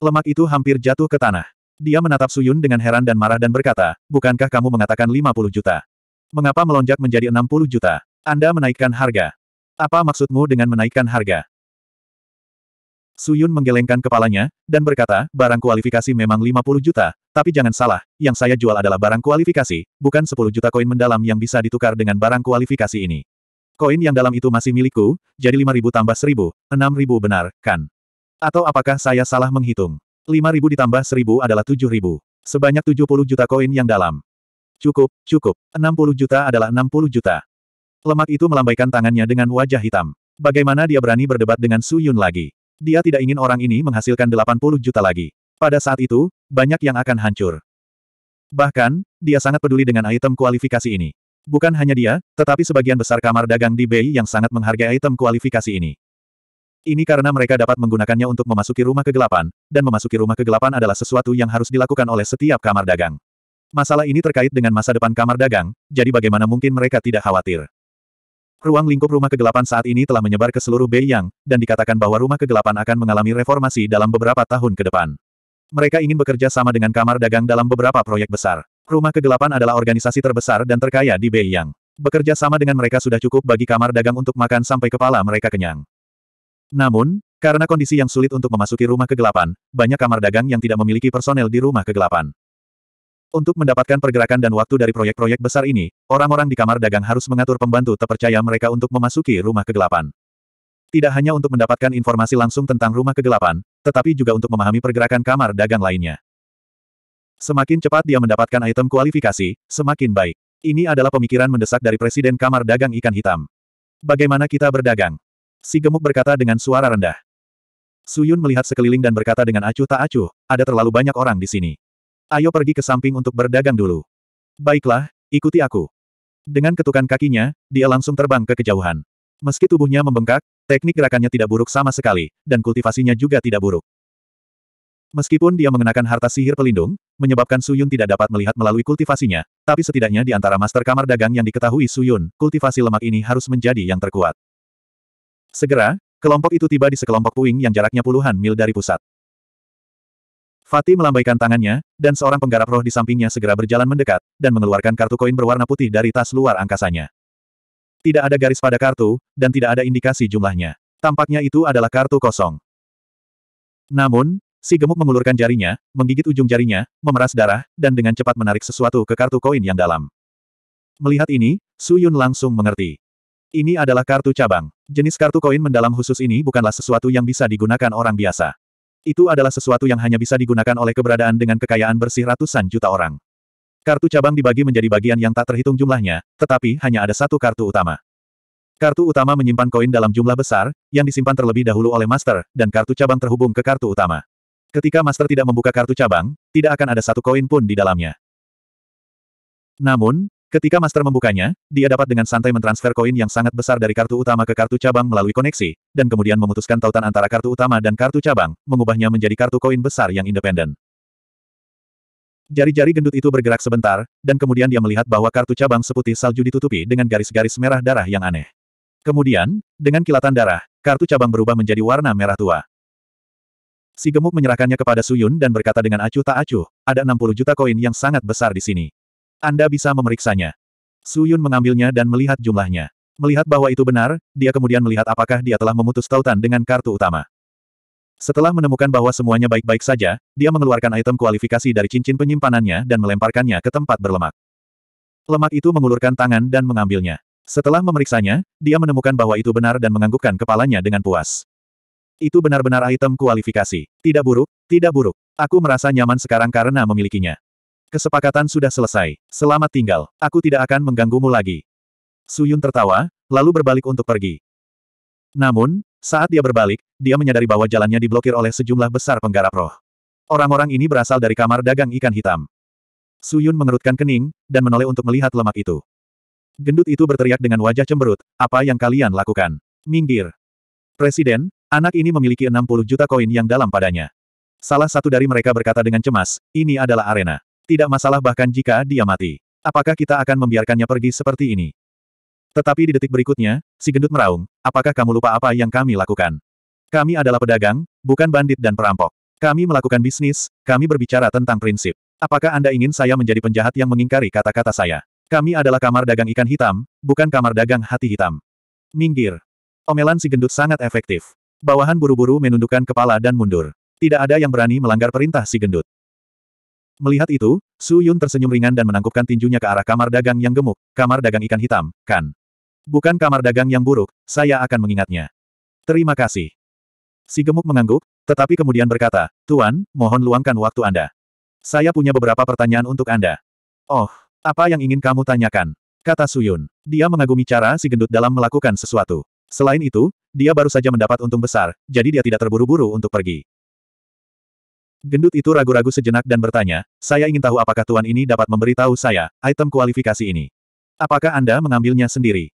Lemak itu hampir jatuh ke tanah. Dia menatap Suyun dengan heran dan marah dan berkata, bukankah kamu mengatakan 50 juta? Mengapa melonjak menjadi 60 juta? Anda menaikkan harga. Apa maksudmu dengan menaikkan harga? Suyun menggelengkan kepalanya, dan berkata, barang kualifikasi memang 50 juta, tapi jangan salah, yang saya jual adalah barang kualifikasi, bukan 10 juta koin mendalam yang bisa ditukar dengan barang kualifikasi ini. Koin yang dalam itu masih milikku, jadi 5000 tambah 1000, 6000 benar, kan? Atau apakah saya salah menghitung? 5.000 ditambah 1.000 adalah 7.000. Sebanyak 70 juta koin yang dalam. Cukup, cukup. 60 juta adalah 60 juta. Lemak itu melambaikan tangannya dengan wajah hitam. Bagaimana dia berani berdebat dengan Su Yun lagi? Dia tidak ingin orang ini menghasilkan 80 juta lagi. Pada saat itu, banyak yang akan hancur. Bahkan, dia sangat peduli dengan item kualifikasi ini. Bukan hanya dia, tetapi sebagian besar kamar dagang di Bay yang sangat menghargai item kualifikasi ini. Ini karena mereka dapat menggunakannya untuk memasuki rumah kegelapan, dan memasuki rumah kegelapan adalah sesuatu yang harus dilakukan oleh setiap kamar dagang. Masalah ini terkait dengan masa depan kamar dagang, jadi bagaimana mungkin mereka tidak khawatir. Ruang lingkup rumah kegelapan saat ini telah menyebar ke seluruh Beiyang, dan dikatakan bahwa rumah kegelapan akan mengalami reformasi dalam beberapa tahun ke depan. Mereka ingin bekerja sama dengan kamar dagang dalam beberapa proyek besar. Rumah kegelapan adalah organisasi terbesar dan terkaya di Beiyang. Bekerja sama dengan mereka sudah cukup bagi kamar dagang untuk makan sampai kepala mereka kenyang. Namun, karena kondisi yang sulit untuk memasuki rumah kegelapan, banyak kamar dagang yang tidak memiliki personel di rumah kegelapan. Untuk mendapatkan pergerakan dan waktu dari proyek-proyek besar ini, orang-orang di kamar dagang harus mengatur pembantu terpercaya mereka untuk memasuki rumah kegelapan. Tidak hanya untuk mendapatkan informasi langsung tentang rumah kegelapan, tetapi juga untuk memahami pergerakan kamar dagang lainnya. Semakin cepat dia mendapatkan item kualifikasi, semakin baik. Ini adalah pemikiran mendesak dari Presiden Kamar Dagang Ikan Hitam. Bagaimana kita berdagang? Si gemuk berkata dengan suara rendah. Suyun melihat sekeliling dan berkata dengan acuh tak acuh, ada terlalu banyak orang di sini. Ayo pergi ke samping untuk berdagang dulu. Baiklah, ikuti aku. Dengan ketukan kakinya, dia langsung terbang ke kejauhan. Meski tubuhnya membengkak, teknik gerakannya tidak buruk sama sekali, dan kultivasinya juga tidak buruk. Meskipun dia mengenakan harta sihir pelindung, menyebabkan Suyun tidak dapat melihat melalui kultivasinya, tapi setidaknya di antara master kamar dagang yang diketahui Suyun, kultivasi lemak ini harus menjadi yang terkuat. Segera, kelompok itu tiba di sekelompok puing yang jaraknya puluhan mil dari pusat. Fatih melambaikan tangannya, dan seorang penggarap roh di sampingnya segera berjalan mendekat, dan mengeluarkan kartu koin berwarna putih dari tas luar angkasanya. Tidak ada garis pada kartu, dan tidak ada indikasi jumlahnya. Tampaknya itu adalah kartu kosong. Namun, si gemuk mengulurkan jarinya, menggigit ujung jarinya, memeras darah, dan dengan cepat menarik sesuatu ke kartu koin yang dalam. Melihat ini, Su Yun langsung mengerti. Ini adalah kartu cabang. Jenis kartu koin mendalam khusus ini bukanlah sesuatu yang bisa digunakan orang biasa. Itu adalah sesuatu yang hanya bisa digunakan oleh keberadaan dengan kekayaan bersih ratusan juta orang. Kartu cabang dibagi menjadi bagian yang tak terhitung jumlahnya, tetapi hanya ada satu kartu utama. Kartu utama menyimpan koin dalam jumlah besar, yang disimpan terlebih dahulu oleh master, dan kartu cabang terhubung ke kartu utama. Ketika master tidak membuka kartu cabang, tidak akan ada satu koin pun di dalamnya. Namun, Ketika Master membukanya, dia dapat dengan santai mentransfer koin yang sangat besar dari kartu utama ke kartu cabang melalui koneksi, dan kemudian memutuskan tautan antara kartu utama dan kartu cabang, mengubahnya menjadi kartu koin besar yang independen. Jari-jari gendut itu bergerak sebentar, dan kemudian dia melihat bahwa kartu cabang seputih salju ditutupi dengan garis-garis merah darah yang aneh. Kemudian, dengan kilatan darah, kartu cabang berubah menjadi warna merah tua. Si gemuk menyerahkannya kepada Suyun dan berkata dengan acuh tak acuh, ada 60 juta koin yang sangat besar di sini. Anda bisa memeriksanya. Su Yun mengambilnya dan melihat jumlahnya. Melihat bahwa itu benar, dia kemudian melihat apakah dia telah memutus tautan dengan kartu utama. Setelah menemukan bahwa semuanya baik-baik saja, dia mengeluarkan item kualifikasi dari cincin penyimpanannya dan melemparkannya ke tempat berlemak. Lemak itu mengulurkan tangan dan mengambilnya. Setelah memeriksanya, dia menemukan bahwa itu benar dan menganggukkan kepalanya dengan puas. Itu benar-benar item kualifikasi. Tidak buruk, tidak buruk. Aku merasa nyaman sekarang karena memilikinya. Kesepakatan sudah selesai. Selamat tinggal. Aku tidak akan mengganggumu lagi. Suyun tertawa, lalu berbalik untuk pergi. Namun, saat dia berbalik, dia menyadari bahwa jalannya diblokir oleh sejumlah besar penggarap roh. Orang-orang ini berasal dari kamar dagang ikan hitam. Suyun mengerutkan kening, dan menoleh untuk melihat lemak itu. Gendut itu berteriak dengan wajah cemberut, apa yang kalian lakukan? Minggir. Presiden, anak ini memiliki 60 juta koin yang dalam padanya. Salah satu dari mereka berkata dengan cemas, ini adalah arena. Tidak masalah bahkan jika dia mati. Apakah kita akan membiarkannya pergi seperti ini? Tetapi di detik berikutnya, si gendut meraung, apakah kamu lupa apa yang kami lakukan? Kami adalah pedagang, bukan bandit dan perampok. Kami melakukan bisnis, kami berbicara tentang prinsip. Apakah Anda ingin saya menjadi penjahat yang mengingkari kata-kata saya? Kami adalah kamar dagang ikan hitam, bukan kamar dagang hati hitam. Minggir. Omelan si gendut sangat efektif. Bawahan buru-buru menundukkan kepala dan mundur. Tidak ada yang berani melanggar perintah si gendut. Melihat itu, Su Yun tersenyum ringan dan menangkupkan tinjunya ke arah kamar dagang yang gemuk, kamar dagang ikan hitam, kan? Bukan kamar dagang yang buruk, saya akan mengingatnya. Terima kasih. Si gemuk mengangguk, tetapi kemudian berkata, Tuan, mohon luangkan waktu Anda. Saya punya beberapa pertanyaan untuk Anda. Oh, apa yang ingin kamu tanyakan? Kata Su Yun. Dia mengagumi cara si gendut dalam melakukan sesuatu. Selain itu, dia baru saja mendapat untung besar, jadi dia tidak terburu-buru untuk pergi. Gendut itu ragu-ragu sejenak dan bertanya, saya ingin tahu apakah tuan ini dapat memberitahu saya, item kualifikasi ini. Apakah Anda mengambilnya sendiri?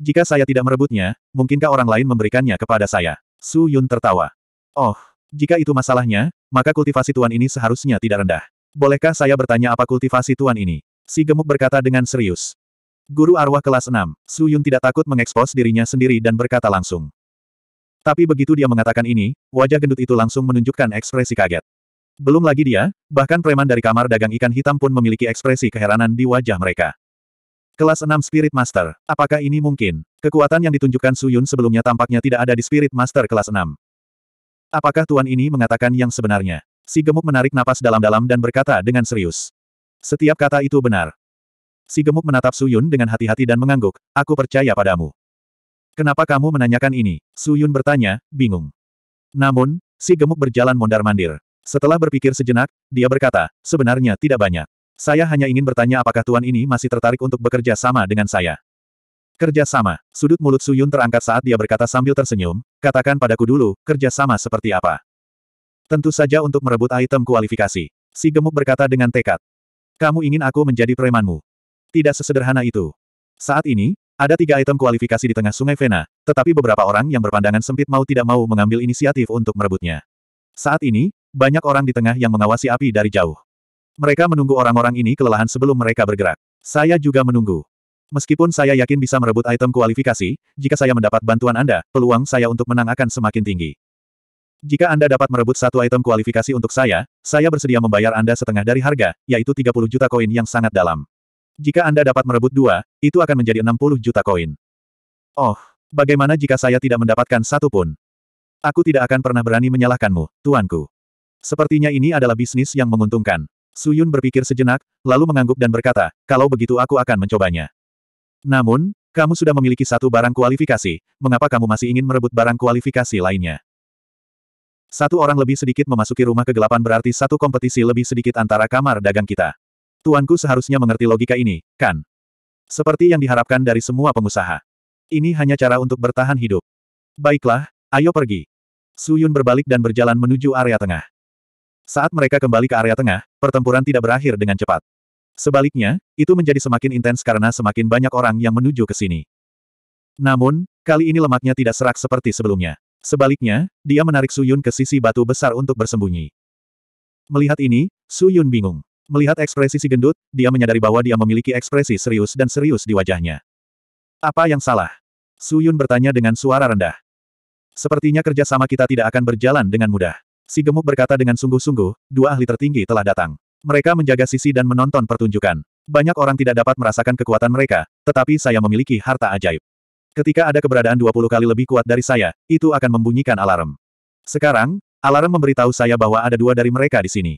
Jika saya tidak merebutnya, mungkinkah orang lain memberikannya kepada saya? Su Yun tertawa. Oh, jika itu masalahnya, maka kultivasi tuan ini seharusnya tidak rendah. Bolehkah saya bertanya apa kultivasi tuan ini? Si gemuk berkata dengan serius. Guru arwah kelas 6, Su Yun tidak takut mengekspos dirinya sendiri dan berkata langsung. Tapi begitu dia mengatakan ini, wajah gendut itu langsung menunjukkan ekspresi kaget. Belum lagi dia, bahkan preman dari kamar dagang ikan hitam pun memiliki ekspresi keheranan di wajah mereka. Kelas 6 Spirit Master, apakah ini mungkin? Kekuatan yang ditunjukkan Suyun sebelumnya tampaknya tidak ada di Spirit Master kelas 6. Apakah tuan ini mengatakan yang sebenarnya? Si gemuk menarik napas dalam-dalam dan berkata dengan serius. Setiap kata itu benar. Si gemuk menatap Suyun dengan hati-hati dan mengangguk, aku percaya padamu. Kenapa kamu menanyakan ini? Su Yun bertanya, bingung. Namun, si gemuk berjalan mondar-mandir. Setelah berpikir sejenak, dia berkata, sebenarnya tidak banyak. Saya hanya ingin bertanya apakah Tuan ini masih tertarik untuk bekerja sama dengan saya. Kerja sama, sudut mulut Su Yun terangkat saat dia berkata sambil tersenyum, katakan padaku dulu, kerja sama seperti apa. Tentu saja untuk merebut item kualifikasi. Si gemuk berkata dengan tekad. Kamu ingin aku menjadi premanmu. Tidak sesederhana itu. Saat ini, ada tiga item kualifikasi di tengah sungai Vena, tetapi beberapa orang yang berpandangan sempit mau tidak mau mengambil inisiatif untuk merebutnya. Saat ini, banyak orang di tengah yang mengawasi api dari jauh. Mereka menunggu orang-orang ini kelelahan sebelum mereka bergerak. Saya juga menunggu. Meskipun saya yakin bisa merebut item kualifikasi, jika saya mendapat bantuan Anda, peluang saya untuk menang akan semakin tinggi. Jika Anda dapat merebut satu item kualifikasi untuk saya, saya bersedia membayar Anda setengah dari harga, yaitu 30 juta koin yang sangat dalam. Jika Anda dapat merebut dua, itu akan menjadi 60 juta koin. Oh, bagaimana jika saya tidak mendapatkan satu pun? Aku tidak akan pernah berani menyalahkanmu, tuanku. Sepertinya ini adalah bisnis yang menguntungkan. Suyun berpikir sejenak, lalu mengangguk dan berkata, kalau begitu aku akan mencobanya. Namun, kamu sudah memiliki satu barang kualifikasi, mengapa kamu masih ingin merebut barang kualifikasi lainnya? Satu orang lebih sedikit memasuki rumah kegelapan berarti satu kompetisi lebih sedikit antara kamar dagang kita. Tuanku seharusnya mengerti logika ini, kan? Seperti yang diharapkan dari semua pengusaha. Ini hanya cara untuk bertahan hidup. Baiklah, ayo pergi. Suyun berbalik dan berjalan menuju area tengah. Saat mereka kembali ke area tengah, pertempuran tidak berakhir dengan cepat. Sebaliknya, itu menjadi semakin intens karena semakin banyak orang yang menuju ke sini. Namun, kali ini lemaknya tidak serak seperti sebelumnya. Sebaliknya, dia menarik Suyun ke sisi batu besar untuk bersembunyi. Melihat ini, Suyun bingung. Melihat ekspresi si gendut, dia menyadari bahwa dia memiliki ekspresi serius dan serius di wajahnya. Apa yang salah? Su Yun bertanya dengan suara rendah. Sepertinya kerjasama kita tidak akan berjalan dengan mudah. Si gemuk berkata dengan sungguh-sungguh, dua ahli tertinggi telah datang. Mereka menjaga sisi dan menonton pertunjukan. Banyak orang tidak dapat merasakan kekuatan mereka, tetapi saya memiliki harta ajaib. Ketika ada keberadaan 20 kali lebih kuat dari saya, itu akan membunyikan alarm. Sekarang, alarm memberitahu saya bahwa ada dua dari mereka di sini.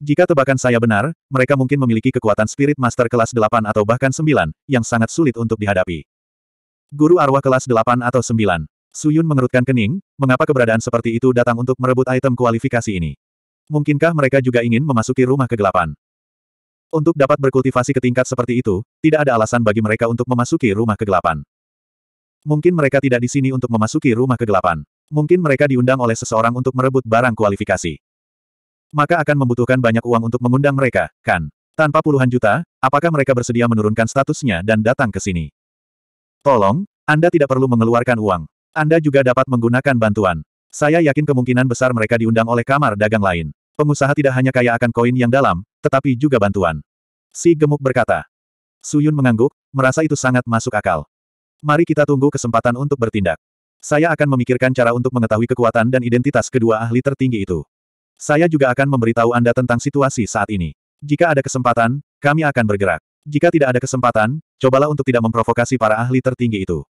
Jika tebakan saya benar, mereka mungkin memiliki kekuatan spirit master kelas 8 atau bahkan 9, yang sangat sulit untuk dihadapi. Guru arwah kelas 8 atau 9. Suyun mengerutkan kening, mengapa keberadaan seperti itu datang untuk merebut item kualifikasi ini? Mungkinkah mereka juga ingin memasuki rumah kegelapan? Untuk dapat berkultivasi ke tingkat seperti itu, tidak ada alasan bagi mereka untuk memasuki rumah kegelapan. Mungkin mereka tidak di sini untuk memasuki rumah kegelapan. Mungkin mereka diundang oleh seseorang untuk merebut barang kualifikasi. Maka akan membutuhkan banyak uang untuk mengundang mereka, kan? Tanpa puluhan juta, apakah mereka bersedia menurunkan statusnya dan datang ke sini? Tolong, Anda tidak perlu mengeluarkan uang. Anda juga dapat menggunakan bantuan. Saya yakin kemungkinan besar mereka diundang oleh kamar dagang lain. Pengusaha tidak hanya kaya akan koin yang dalam, tetapi juga bantuan. Si gemuk berkata. Suyun mengangguk, merasa itu sangat masuk akal. Mari kita tunggu kesempatan untuk bertindak. Saya akan memikirkan cara untuk mengetahui kekuatan dan identitas kedua ahli tertinggi itu. Saya juga akan memberitahu Anda tentang situasi saat ini. Jika ada kesempatan, kami akan bergerak. Jika tidak ada kesempatan, cobalah untuk tidak memprovokasi para ahli tertinggi itu.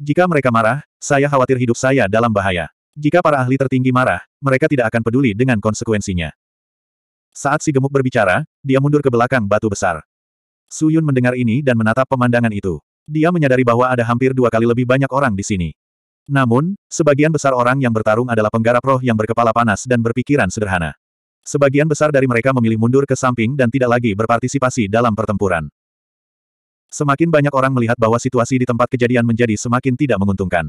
Jika mereka marah, saya khawatir hidup saya dalam bahaya. Jika para ahli tertinggi marah, mereka tidak akan peduli dengan konsekuensinya. Saat si gemuk berbicara, dia mundur ke belakang batu besar. Suyun mendengar ini dan menatap pemandangan itu. Dia menyadari bahwa ada hampir dua kali lebih banyak orang di sini. Namun, sebagian besar orang yang bertarung adalah penggarap roh yang berkepala panas dan berpikiran sederhana. Sebagian besar dari mereka memilih mundur ke samping dan tidak lagi berpartisipasi dalam pertempuran. Semakin banyak orang melihat bahwa situasi di tempat kejadian menjadi semakin tidak menguntungkan.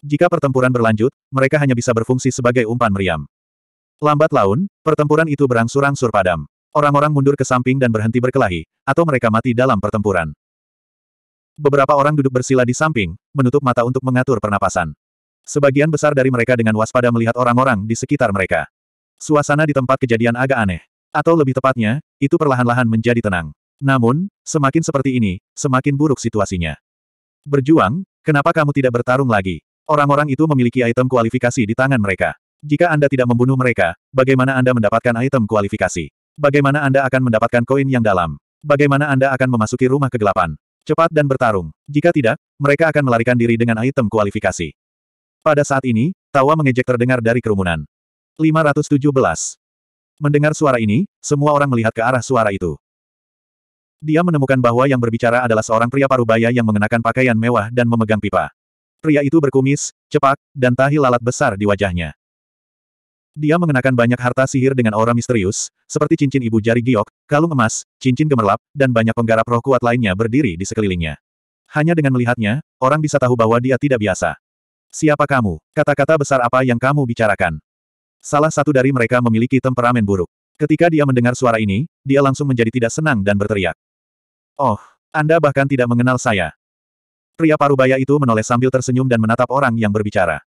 Jika pertempuran berlanjut, mereka hanya bisa berfungsi sebagai umpan meriam. Lambat laun, pertempuran itu berangsur-angsur padam. Orang-orang mundur ke samping dan berhenti berkelahi, atau mereka mati dalam pertempuran. Beberapa orang duduk bersila di samping, menutup mata untuk mengatur pernapasan. Sebagian besar dari mereka dengan waspada melihat orang-orang di sekitar mereka. Suasana di tempat kejadian agak aneh. Atau lebih tepatnya, itu perlahan-lahan menjadi tenang. Namun, semakin seperti ini, semakin buruk situasinya. Berjuang, kenapa kamu tidak bertarung lagi? Orang-orang itu memiliki item kualifikasi di tangan mereka. Jika Anda tidak membunuh mereka, bagaimana Anda mendapatkan item kualifikasi? Bagaimana Anda akan mendapatkan koin yang dalam? Bagaimana Anda akan memasuki rumah kegelapan? Cepat dan bertarung. Jika tidak, mereka akan melarikan diri dengan item kualifikasi. Pada saat ini, tawa mengejek terdengar dari kerumunan. 517. Mendengar suara ini, semua orang melihat ke arah suara itu. Dia menemukan bahwa yang berbicara adalah seorang pria parubaya yang mengenakan pakaian mewah dan memegang pipa. Pria itu berkumis, cepak, dan tahi lalat besar di wajahnya. Dia mengenakan banyak harta sihir dengan aura misterius, seperti cincin ibu jari giok, kalung emas, cincin gemerlap, dan banyak penggarap roh kuat lainnya berdiri di sekelilingnya. Hanya dengan melihatnya, orang bisa tahu bahwa dia tidak biasa. Siapa kamu? Kata-kata besar apa yang kamu bicarakan? Salah satu dari mereka memiliki temperamen buruk. Ketika dia mendengar suara ini, dia langsung menjadi tidak senang dan berteriak. Oh, Anda bahkan tidak mengenal saya. Pria parubaya itu menoleh sambil tersenyum dan menatap orang yang berbicara.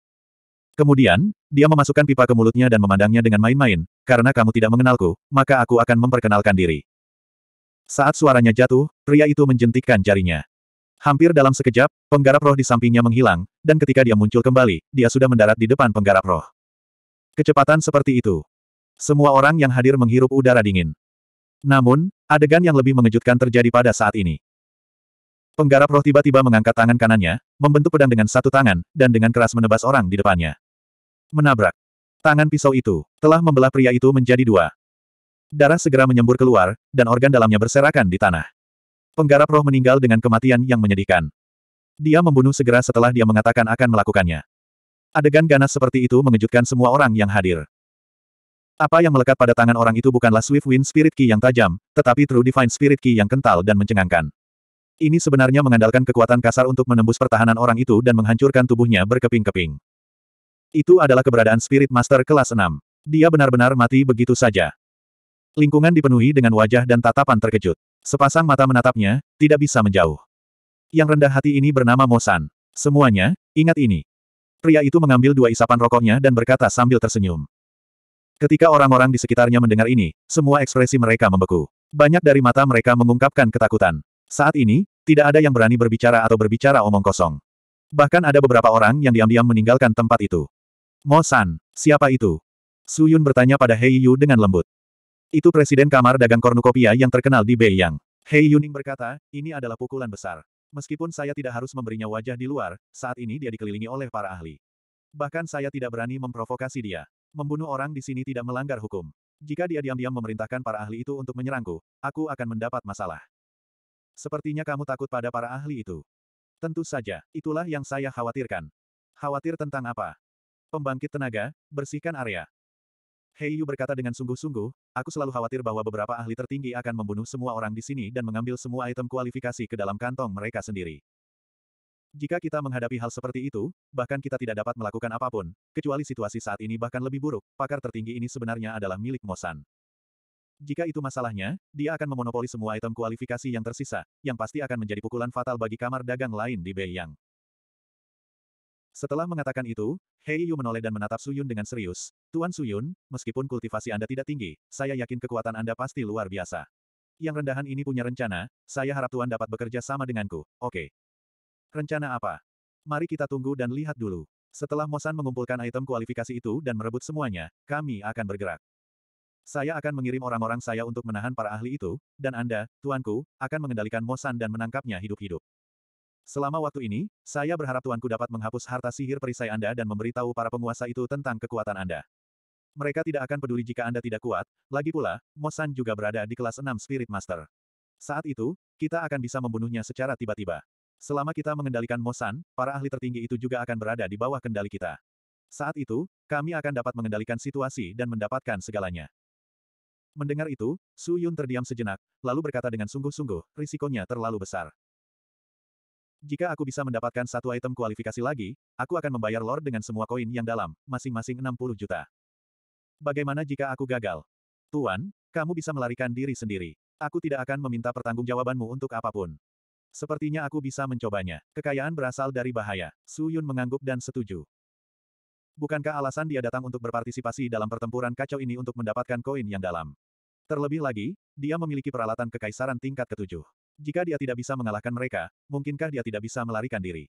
Kemudian, dia memasukkan pipa ke mulutnya dan memandangnya dengan main-main, karena kamu tidak mengenalku, maka aku akan memperkenalkan diri. Saat suaranya jatuh, pria itu menjentikkan jarinya. Hampir dalam sekejap, penggarap roh di sampingnya menghilang, dan ketika dia muncul kembali, dia sudah mendarat di depan penggarap roh. Kecepatan seperti itu. Semua orang yang hadir menghirup udara dingin. Namun, adegan yang lebih mengejutkan terjadi pada saat ini. Penggarap roh tiba-tiba mengangkat tangan kanannya, membentuk pedang dengan satu tangan, dan dengan keras menebas orang di depannya. Menabrak. Tangan pisau itu telah membelah pria itu menjadi dua. Darah segera menyembur keluar, dan organ dalamnya berserakan di tanah. Penggarap roh meninggal dengan kematian yang menyedihkan. Dia membunuh segera setelah dia mengatakan akan melakukannya. Adegan ganas seperti itu mengejutkan semua orang yang hadir. Apa yang melekat pada tangan orang itu bukanlah Swift Wind Spirit Key yang tajam, tetapi True Divine Spirit Key yang kental dan mencengangkan. Ini sebenarnya mengandalkan kekuatan kasar untuk menembus pertahanan orang itu dan menghancurkan tubuhnya berkeping-keping. Itu adalah keberadaan Spirit Master kelas 6. Dia benar-benar mati begitu saja. Lingkungan dipenuhi dengan wajah dan tatapan terkejut. Sepasang mata menatapnya, tidak bisa menjauh. Yang rendah hati ini bernama Mosan. Semuanya, ingat ini. Pria itu mengambil dua isapan rokoknya dan berkata sambil tersenyum. Ketika orang-orang di sekitarnya mendengar ini, semua ekspresi mereka membeku. Banyak dari mata mereka mengungkapkan ketakutan. Saat ini, tidak ada yang berani berbicara atau berbicara omong kosong. Bahkan ada beberapa orang yang diam-diam meninggalkan tempat itu. Mo San, siapa itu? Su Yun bertanya pada Hei Yu dengan lembut. Itu presiden kamar dagang kornukopia yang terkenal di Beiyang. Hei Yuning berkata, ini adalah pukulan besar. Meskipun saya tidak harus memberinya wajah di luar, saat ini dia dikelilingi oleh para ahli. Bahkan saya tidak berani memprovokasi dia. Membunuh orang di sini tidak melanggar hukum. Jika dia diam-diam memerintahkan para ahli itu untuk menyerangku, aku akan mendapat masalah. Sepertinya kamu takut pada para ahli itu. Tentu saja, itulah yang saya khawatirkan. Khawatir tentang apa? Pembangkit tenaga, bersihkan area. Hei Yu berkata dengan sungguh-sungguh, aku selalu khawatir bahwa beberapa ahli tertinggi akan membunuh semua orang di sini dan mengambil semua item kualifikasi ke dalam kantong mereka sendiri. Jika kita menghadapi hal seperti itu, bahkan kita tidak dapat melakukan apapun, kecuali situasi saat ini bahkan lebih buruk, pakar tertinggi ini sebenarnya adalah milik Mosan. Jika itu masalahnya, dia akan memonopoli semua item kualifikasi yang tersisa, yang pasti akan menjadi pukulan fatal bagi kamar dagang lain di Beiyang. Setelah mengatakan itu, Hei Yu menoleh dan menatap Suyun dengan serius. Tuan Suyun, meskipun kultivasi Anda tidak tinggi, saya yakin kekuatan Anda pasti luar biasa. Yang rendahan ini punya rencana, saya harap Tuan dapat bekerja sama denganku, oke. Okay. Rencana apa? Mari kita tunggu dan lihat dulu. Setelah Mosan mengumpulkan item kualifikasi itu dan merebut semuanya, kami akan bergerak. Saya akan mengirim orang-orang saya untuk menahan para ahli itu, dan Anda, tuanku, akan mengendalikan Mosan dan menangkapnya hidup-hidup. Selama waktu ini, saya berharap tuanku dapat menghapus harta sihir perisai Anda dan memberitahu para penguasa itu tentang kekuatan Anda. Mereka tidak akan peduli jika Anda tidak kuat, lagi pula, Mosan juga berada di kelas 6 Spirit Master. Saat itu, kita akan bisa membunuhnya secara tiba-tiba. Selama kita mengendalikan Mosan, para ahli tertinggi itu juga akan berada di bawah kendali kita. Saat itu, kami akan dapat mengendalikan situasi dan mendapatkan segalanya. Mendengar itu, Su Yun terdiam sejenak, lalu berkata dengan sungguh-sungguh, risikonya terlalu besar. Jika aku bisa mendapatkan satu item kualifikasi lagi, aku akan membayar Lord dengan semua koin yang dalam, masing-masing 60 juta. Bagaimana jika aku gagal? Tuan, kamu bisa melarikan diri sendiri. Aku tidak akan meminta pertanggungjawabanmu untuk apapun. Sepertinya aku bisa mencobanya. Kekayaan berasal dari bahaya. Su Yun mengangguk dan setuju. Bukankah alasan dia datang untuk berpartisipasi dalam pertempuran kacau ini untuk mendapatkan koin yang dalam? Terlebih lagi, dia memiliki peralatan kekaisaran tingkat ketujuh. Jika dia tidak bisa mengalahkan mereka, mungkinkah dia tidak bisa melarikan diri?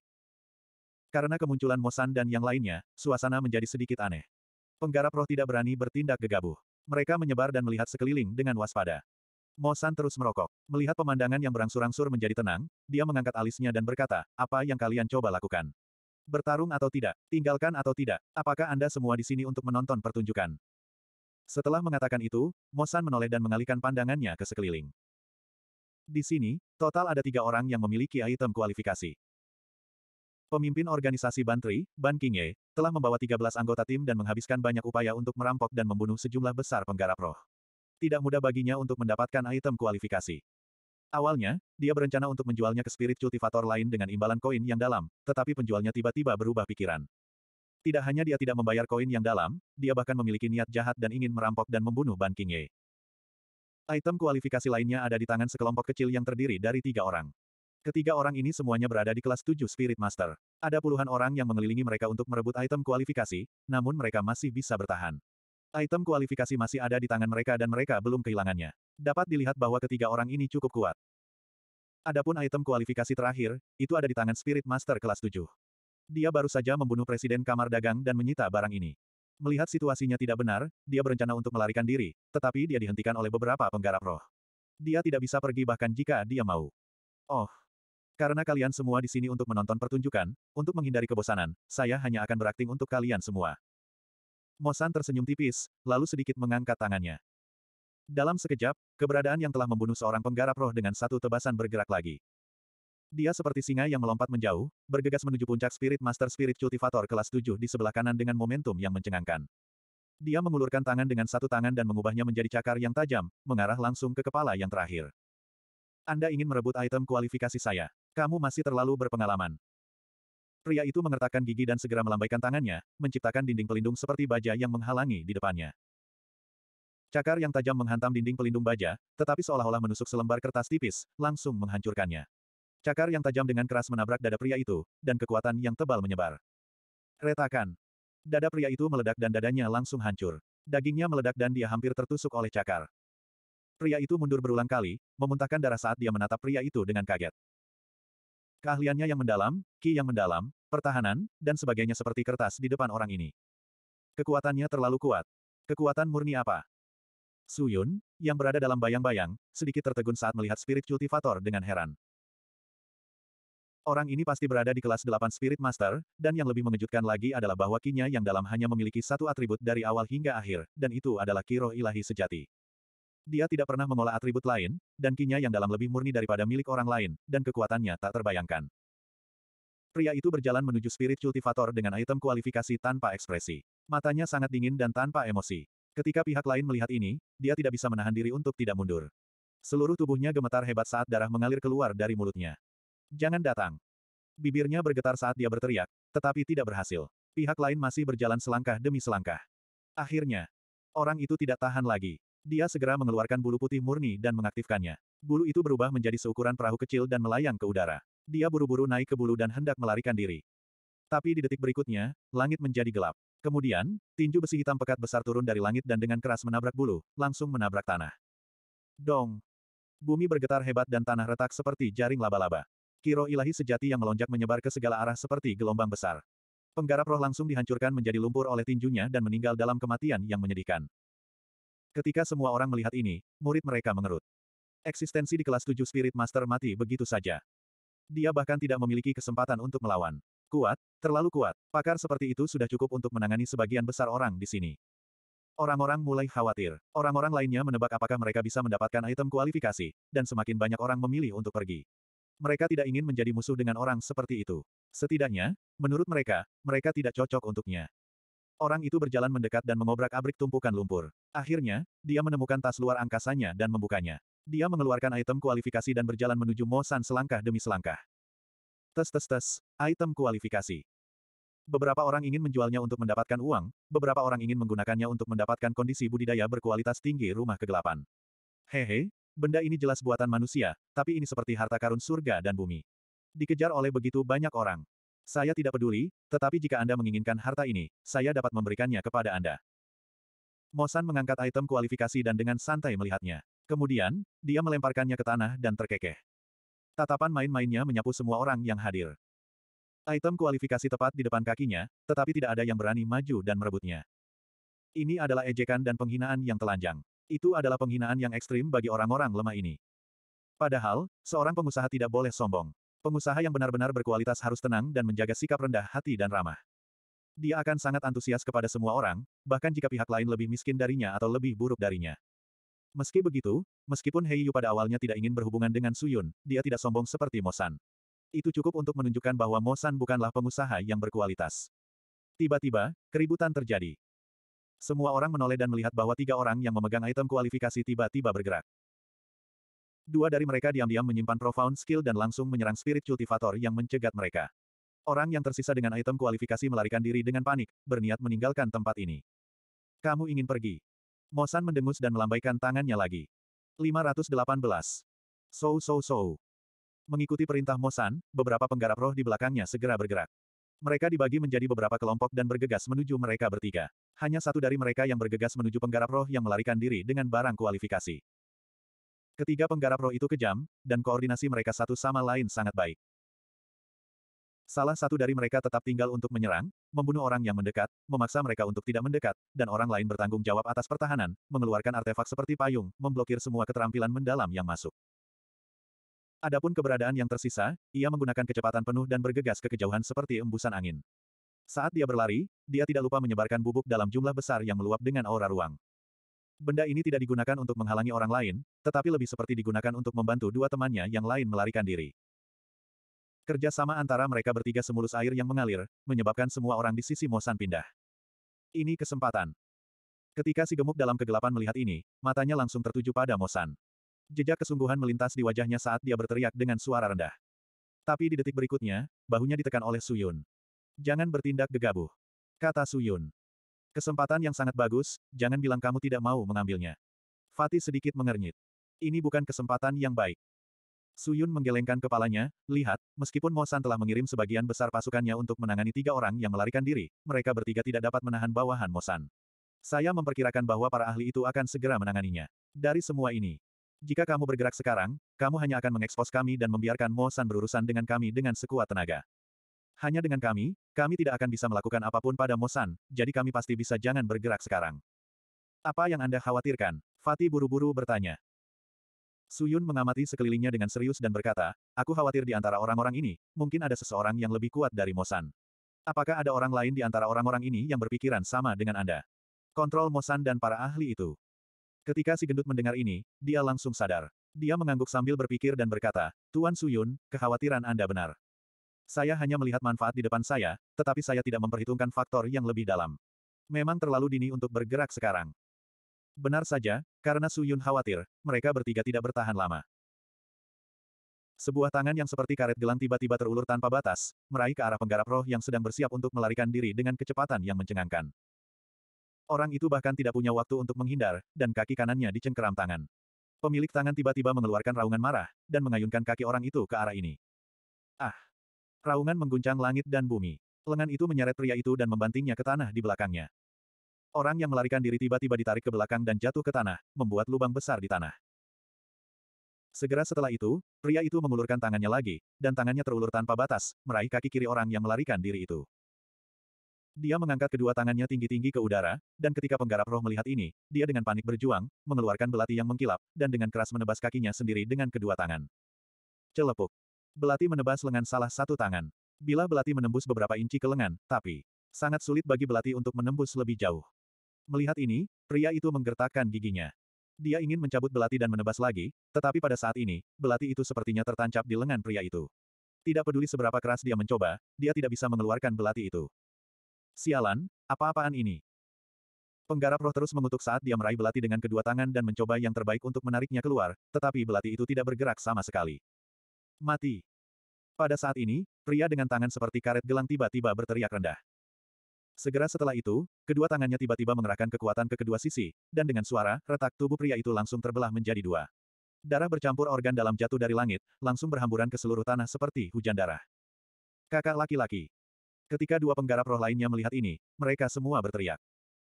Karena kemunculan Mosan dan yang lainnya, suasana menjadi sedikit aneh. Penggarap roh tidak berani bertindak gegabah. Mereka menyebar dan melihat sekeliling dengan waspada. Mosan terus merokok. Melihat pemandangan yang berangsur-angsur menjadi tenang, dia mengangkat alisnya dan berkata, apa yang kalian coba lakukan? Bertarung atau tidak? Tinggalkan atau tidak? Apakah Anda semua di sini untuk menonton pertunjukan? Setelah mengatakan itu, Mosan menoleh dan mengalihkan pandangannya ke sekeliling. Di sini, total ada tiga orang yang memiliki item kualifikasi. Pemimpin organisasi Bantri, Ban Kingye, telah membawa 13 anggota tim dan menghabiskan banyak upaya untuk merampok dan membunuh sejumlah besar penggarap roh. Tidak mudah baginya untuk mendapatkan item kualifikasi. Awalnya, dia berencana untuk menjualnya ke spirit cultivator lain dengan imbalan koin yang dalam, tetapi penjualnya tiba-tiba berubah pikiran. Tidak hanya dia tidak membayar koin yang dalam, dia bahkan memiliki niat jahat dan ingin merampok dan membunuh Ban Kingye. Item kualifikasi lainnya ada di tangan sekelompok kecil yang terdiri dari tiga orang. Ketiga orang ini semuanya berada di kelas 7 Spirit Master. Ada puluhan orang yang mengelilingi mereka untuk merebut item kualifikasi, namun mereka masih bisa bertahan. Item kualifikasi masih ada di tangan mereka dan mereka belum kehilangannya. Dapat dilihat bahwa ketiga orang ini cukup kuat. Adapun item kualifikasi terakhir, itu ada di tangan Spirit Master kelas 7. Dia baru saja membunuh Presiden Kamar Dagang dan menyita barang ini. Melihat situasinya tidak benar, dia berencana untuk melarikan diri, tetapi dia dihentikan oleh beberapa penggarap roh. Dia tidak bisa pergi bahkan jika dia mau. Oh. Karena kalian semua di sini untuk menonton pertunjukan, untuk menghindari kebosanan, saya hanya akan berakting untuk kalian semua. Mosan tersenyum tipis, lalu sedikit mengangkat tangannya. Dalam sekejap, keberadaan yang telah membunuh seorang penggarap roh dengan satu tebasan bergerak lagi. Dia seperti singa yang melompat menjauh, bergegas menuju puncak Spirit Master Spirit Cultivator kelas 7 di sebelah kanan dengan momentum yang mencengangkan. Dia mengulurkan tangan dengan satu tangan dan mengubahnya menjadi cakar yang tajam, mengarah langsung ke kepala yang terakhir. Anda ingin merebut item kualifikasi saya. Kamu masih terlalu berpengalaman. Pria itu mengertakkan gigi dan segera melambaikan tangannya, menciptakan dinding pelindung seperti baja yang menghalangi di depannya. Cakar yang tajam menghantam dinding pelindung baja, tetapi seolah-olah menusuk selembar kertas tipis, langsung menghancurkannya. Cakar yang tajam dengan keras menabrak dada pria itu, dan kekuatan yang tebal menyebar. Retakan. Dada pria itu meledak dan dadanya langsung hancur. Dagingnya meledak dan dia hampir tertusuk oleh cakar. Pria itu mundur berulang kali, memuntahkan darah saat dia menatap pria itu dengan kaget. Keahliannya yang mendalam, ki yang mendalam, pertahanan, dan sebagainya seperti kertas di depan orang ini. Kekuatannya terlalu kuat. Kekuatan murni apa? Suyun, yang berada dalam bayang-bayang, sedikit tertegun saat melihat spirit cultivator dengan heran. Orang ini pasti berada di kelas 8 Spirit Master, dan yang lebih mengejutkan lagi adalah bahwa Kinya yang dalam hanya memiliki satu atribut dari awal hingga akhir, dan itu adalah kiro Ilahi sejati. Dia tidak pernah mengolah atribut lain, dan kinya yang dalam lebih murni daripada milik orang lain, dan kekuatannya tak terbayangkan. Pria itu berjalan menuju spirit cultivator dengan item kualifikasi tanpa ekspresi. Matanya sangat dingin dan tanpa emosi. Ketika pihak lain melihat ini, dia tidak bisa menahan diri untuk tidak mundur. Seluruh tubuhnya gemetar hebat saat darah mengalir keluar dari mulutnya. Jangan datang. Bibirnya bergetar saat dia berteriak, tetapi tidak berhasil. Pihak lain masih berjalan selangkah demi selangkah. Akhirnya, orang itu tidak tahan lagi. Dia segera mengeluarkan bulu putih murni dan mengaktifkannya. Bulu itu berubah menjadi seukuran perahu kecil dan melayang ke udara. Dia buru-buru naik ke bulu dan hendak melarikan diri. Tapi di detik berikutnya, langit menjadi gelap. Kemudian, tinju besi hitam pekat besar turun dari langit dan dengan keras menabrak bulu, langsung menabrak tanah. Dong! Bumi bergetar hebat dan tanah retak seperti jaring laba-laba. Kiro ilahi sejati yang melonjak menyebar ke segala arah seperti gelombang besar. Penggarap roh langsung dihancurkan menjadi lumpur oleh tinjunya dan meninggal dalam kematian yang menyedihkan. Ketika semua orang melihat ini, murid mereka mengerut. Eksistensi di kelas tujuh Spirit Master mati begitu saja. Dia bahkan tidak memiliki kesempatan untuk melawan. Kuat, terlalu kuat. Pakar seperti itu sudah cukup untuk menangani sebagian besar orang di sini. Orang-orang mulai khawatir. Orang-orang lainnya menebak apakah mereka bisa mendapatkan item kualifikasi, dan semakin banyak orang memilih untuk pergi. Mereka tidak ingin menjadi musuh dengan orang seperti itu. Setidaknya, menurut mereka, mereka tidak cocok untuknya. Orang itu berjalan mendekat dan mengobrak-abrik tumpukan lumpur. Akhirnya, dia menemukan tas luar angkasanya dan membukanya. Dia mengeluarkan item kualifikasi dan berjalan menuju Mo San selangkah demi selangkah. Tes tes tes, item kualifikasi. Beberapa orang ingin menjualnya untuk mendapatkan uang, beberapa orang ingin menggunakannya untuk mendapatkan kondisi budidaya berkualitas tinggi rumah kegelapan. Hehe, Benda ini jelas buatan manusia, tapi ini seperti harta karun surga dan bumi. Dikejar oleh begitu banyak orang. Saya tidak peduli, tetapi jika Anda menginginkan harta ini, saya dapat memberikannya kepada Anda. Mosan mengangkat item kualifikasi dan dengan santai melihatnya. Kemudian, dia melemparkannya ke tanah dan terkekeh. Tatapan main-mainnya menyapu semua orang yang hadir. Item kualifikasi tepat di depan kakinya, tetapi tidak ada yang berani maju dan merebutnya. Ini adalah ejekan dan penghinaan yang telanjang. Itu adalah penghinaan yang ekstrim bagi orang-orang lemah ini. Padahal, seorang pengusaha tidak boleh sombong. Pengusaha yang benar-benar berkualitas harus tenang dan menjaga sikap rendah hati dan ramah. Dia akan sangat antusias kepada semua orang, bahkan jika pihak lain lebih miskin darinya atau lebih buruk darinya. Meski begitu, meskipun Hei Yu pada awalnya tidak ingin berhubungan dengan Suyun, dia tidak sombong seperti Mosan. Itu cukup untuk menunjukkan bahwa Mosan bukanlah pengusaha yang berkualitas. Tiba-tiba, keributan terjadi. Semua orang menoleh dan melihat bahwa tiga orang yang memegang item kualifikasi tiba-tiba bergerak. Dua dari mereka diam-diam menyimpan profound skill dan langsung menyerang spirit cultivator yang mencegat mereka. Orang yang tersisa dengan item kualifikasi melarikan diri dengan panik, berniat meninggalkan tempat ini. Kamu ingin pergi. Mosan mendengus dan melambaikan tangannya lagi. 518. So so so. Mengikuti perintah Mosan, beberapa penggarap roh di belakangnya segera bergerak. Mereka dibagi menjadi beberapa kelompok dan bergegas menuju mereka bertiga. Hanya satu dari mereka yang bergegas menuju penggarap roh yang melarikan diri dengan barang kualifikasi. Ketiga penggarap roh itu kejam, dan koordinasi mereka satu sama lain sangat baik. Salah satu dari mereka tetap tinggal untuk menyerang, membunuh orang yang mendekat, memaksa mereka untuk tidak mendekat, dan orang lain bertanggung jawab atas pertahanan, mengeluarkan artefak seperti payung, memblokir semua keterampilan mendalam yang masuk. Adapun keberadaan yang tersisa, ia menggunakan kecepatan penuh dan bergegas ke kejauhan seperti embusan angin. Saat dia berlari, dia tidak lupa menyebarkan bubuk dalam jumlah besar yang meluap dengan aura ruang. Benda ini tidak digunakan untuk menghalangi orang lain, tetapi lebih seperti digunakan untuk membantu dua temannya yang lain melarikan diri. Kerjasama antara mereka bertiga semulus air yang mengalir, menyebabkan semua orang di sisi Mosan pindah. Ini kesempatan. Ketika si gemuk dalam kegelapan melihat ini, matanya langsung tertuju pada Mosan. Jejak kesungguhan melintas di wajahnya saat dia berteriak dengan suara rendah. Tapi di detik berikutnya, bahunya ditekan oleh Suyun. Jangan bertindak gegabah. Kata Suyun. Kesempatan yang sangat bagus, jangan bilang kamu tidak mau mengambilnya. Fatih sedikit mengernyit. Ini bukan kesempatan yang baik. Suyun menggelengkan kepalanya, lihat, meskipun Mo San telah mengirim sebagian besar pasukannya untuk menangani tiga orang yang melarikan diri, mereka bertiga tidak dapat menahan bawahan Mo San. Saya memperkirakan bahwa para ahli itu akan segera menanganinya. Dari semua ini, jika kamu bergerak sekarang, kamu hanya akan mengekspos kami dan membiarkan Mo San berurusan dengan kami dengan sekuat tenaga. Hanya dengan kami, kami tidak akan bisa melakukan apapun pada Mosan, jadi kami pasti bisa jangan bergerak sekarang. Apa yang Anda khawatirkan? Fatih buru-buru bertanya. Suyun mengamati sekelilingnya dengan serius dan berkata, aku khawatir di antara orang-orang ini, mungkin ada seseorang yang lebih kuat dari Mosan. Apakah ada orang lain di antara orang-orang ini yang berpikiran sama dengan Anda? Kontrol Mosan dan para ahli itu. Ketika si gendut mendengar ini, dia langsung sadar. Dia mengangguk sambil berpikir dan berkata, Tuan Suyun, kekhawatiran Anda benar. Saya hanya melihat manfaat di depan saya, tetapi saya tidak memperhitungkan faktor yang lebih dalam. Memang terlalu dini untuk bergerak sekarang. Benar saja, karena Su Yun khawatir, mereka bertiga tidak bertahan lama. Sebuah tangan yang seperti karet gelang tiba-tiba terulur tanpa batas, meraih ke arah penggarap roh yang sedang bersiap untuk melarikan diri dengan kecepatan yang mencengangkan. Orang itu bahkan tidak punya waktu untuk menghindar, dan kaki kanannya dicengkeram tangan. Pemilik tangan tiba-tiba mengeluarkan raungan marah, dan mengayunkan kaki orang itu ke arah ini. Ah! Raungan mengguncang langit dan bumi. Lengan itu menyeret pria itu dan membantingnya ke tanah di belakangnya. Orang yang melarikan diri tiba-tiba ditarik ke belakang dan jatuh ke tanah, membuat lubang besar di tanah. Segera setelah itu, pria itu mengulurkan tangannya lagi, dan tangannya terulur tanpa batas, meraih kaki kiri orang yang melarikan diri itu. Dia mengangkat kedua tangannya tinggi-tinggi ke udara, dan ketika penggarap roh melihat ini, dia dengan panik berjuang, mengeluarkan belati yang mengkilap, dan dengan keras menebas kakinya sendiri dengan kedua tangan. Celepuk. Belati menebas lengan salah satu tangan. Bila belati menembus beberapa inci ke lengan, tapi sangat sulit bagi belati untuk menembus lebih jauh. Melihat ini, pria itu menggertakkan giginya. Dia ingin mencabut belati dan menebas lagi, tetapi pada saat ini, belati itu sepertinya tertancap di lengan pria itu. Tidak peduli seberapa keras dia mencoba, dia tidak bisa mengeluarkan belati itu. Sialan, apa-apaan ini? Penggarap roh terus mengutuk saat dia meraih belati dengan kedua tangan dan mencoba yang terbaik untuk menariknya keluar, tetapi belati itu tidak bergerak sama sekali. Mati. Pada saat ini, pria dengan tangan seperti karet gelang tiba-tiba berteriak rendah. Segera setelah itu, kedua tangannya tiba-tiba mengerahkan kekuatan ke kedua sisi, dan dengan suara, retak tubuh pria itu langsung terbelah menjadi dua. Darah bercampur organ dalam jatuh dari langit, langsung berhamburan ke seluruh tanah seperti hujan darah. Kakak laki-laki. Ketika dua penggarap roh lainnya melihat ini, mereka semua berteriak.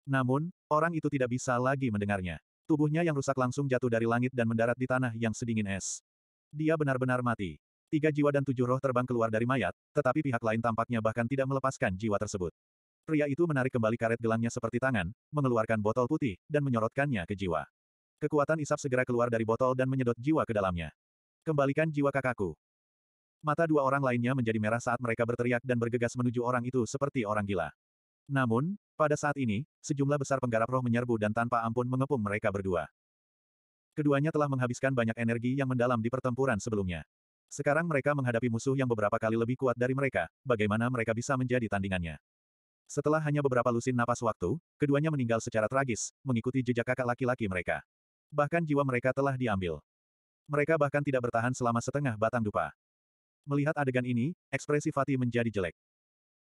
Namun, orang itu tidak bisa lagi mendengarnya. Tubuhnya yang rusak langsung jatuh dari langit dan mendarat di tanah yang sedingin es. Dia benar-benar mati. Tiga jiwa dan tujuh roh terbang keluar dari mayat, tetapi pihak lain tampaknya bahkan tidak melepaskan jiwa tersebut. Pria itu menarik kembali karet gelangnya seperti tangan, mengeluarkan botol putih, dan menyorotkannya ke jiwa. Kekuatan isap segera keluar dari botol dan menyedot jiwa ke dalamnya. Kembalikan jiwa kakakku. Mata dua orang lainnya menjadi merah saat mereka berteriak dan bergegas menuju orang itu seperti orang gila. Namun, pada saat ini, sejumlah besar penggarap roh menyerbu dan tanpa ampun mengepung mereka berdua. Keduanya telah menghabiskan banyak energi yang mendalam di pertempuran sebelumnya. Sekarang mereka menghadapi musuh yang beberapa kali lebih kuat dari mereka, bagaimana mereka bisa menjadi tandingannya. Setelah hanya beberapa lusin napas waktu, keduanya meninggal secara tragis, mengikuti jejak kakak laki-laki mereka. Bahkan jiwa mereka telah diambil. Mereka bahkan tidak bertahan selama setengah batang dupa. Melihat adegan ini, ekspresi Fatih menjadi jelek.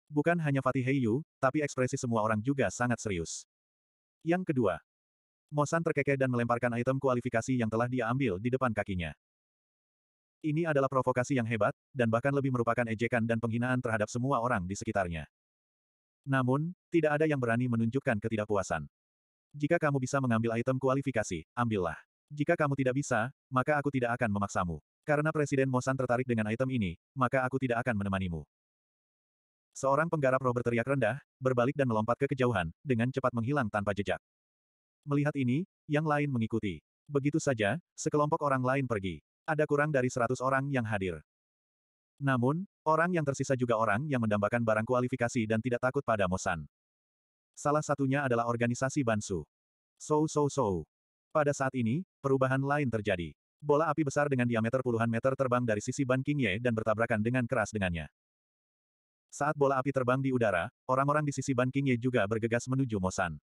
Bukan hanya Fatih Heiyu, tapi ekspresi semua orang juga sangat serius. Yang kedua, Mosan terkekeh dan melemparkan item kualifikasi yang telah dia ambil di depan kakinya. Ini adalah provokasi yang hebat, dan bahkan lebih merupakan ejekan dan penghinaan terhadap semua orang di sekitarnya. Namun, tidak ada yang berani menunjukkan ketidakpuasan. Jika kamu bisa mengambil item kualifikasi, ambillah. Jika kamu tidak bisa, maka aku tidak akan memaksamu. Karena Presiden Mosan tertarik dengan item ini, maka aku tidak akan menemanimu. Seorang penggarap roh berteriak rendah, berbalik dan melompat ke kejauhan, dengan cepat menghilang tanpa jejak. Melihat ini, yang lain mengikuti. Begitu saja, sekelompok orang lain pergi. Ada kurang dari seratus orang yang hadir. Namun, orang yang tersisa juga orang yang mendambakan barang kualifikasi dan tidak takut pada Mosan. Salah satunya adalah organisasi Bansu. So so so. Pada saat ini, perubahan lain terjadi. Bola api besar dengan diameter puluhan meter terbang dari sisi Ban Ye dan bertabrakan dengan keras dengannya. Saat bola api terbang di udara, orang-orang di sisi Ban Ye juga bergegas menuju Mosan.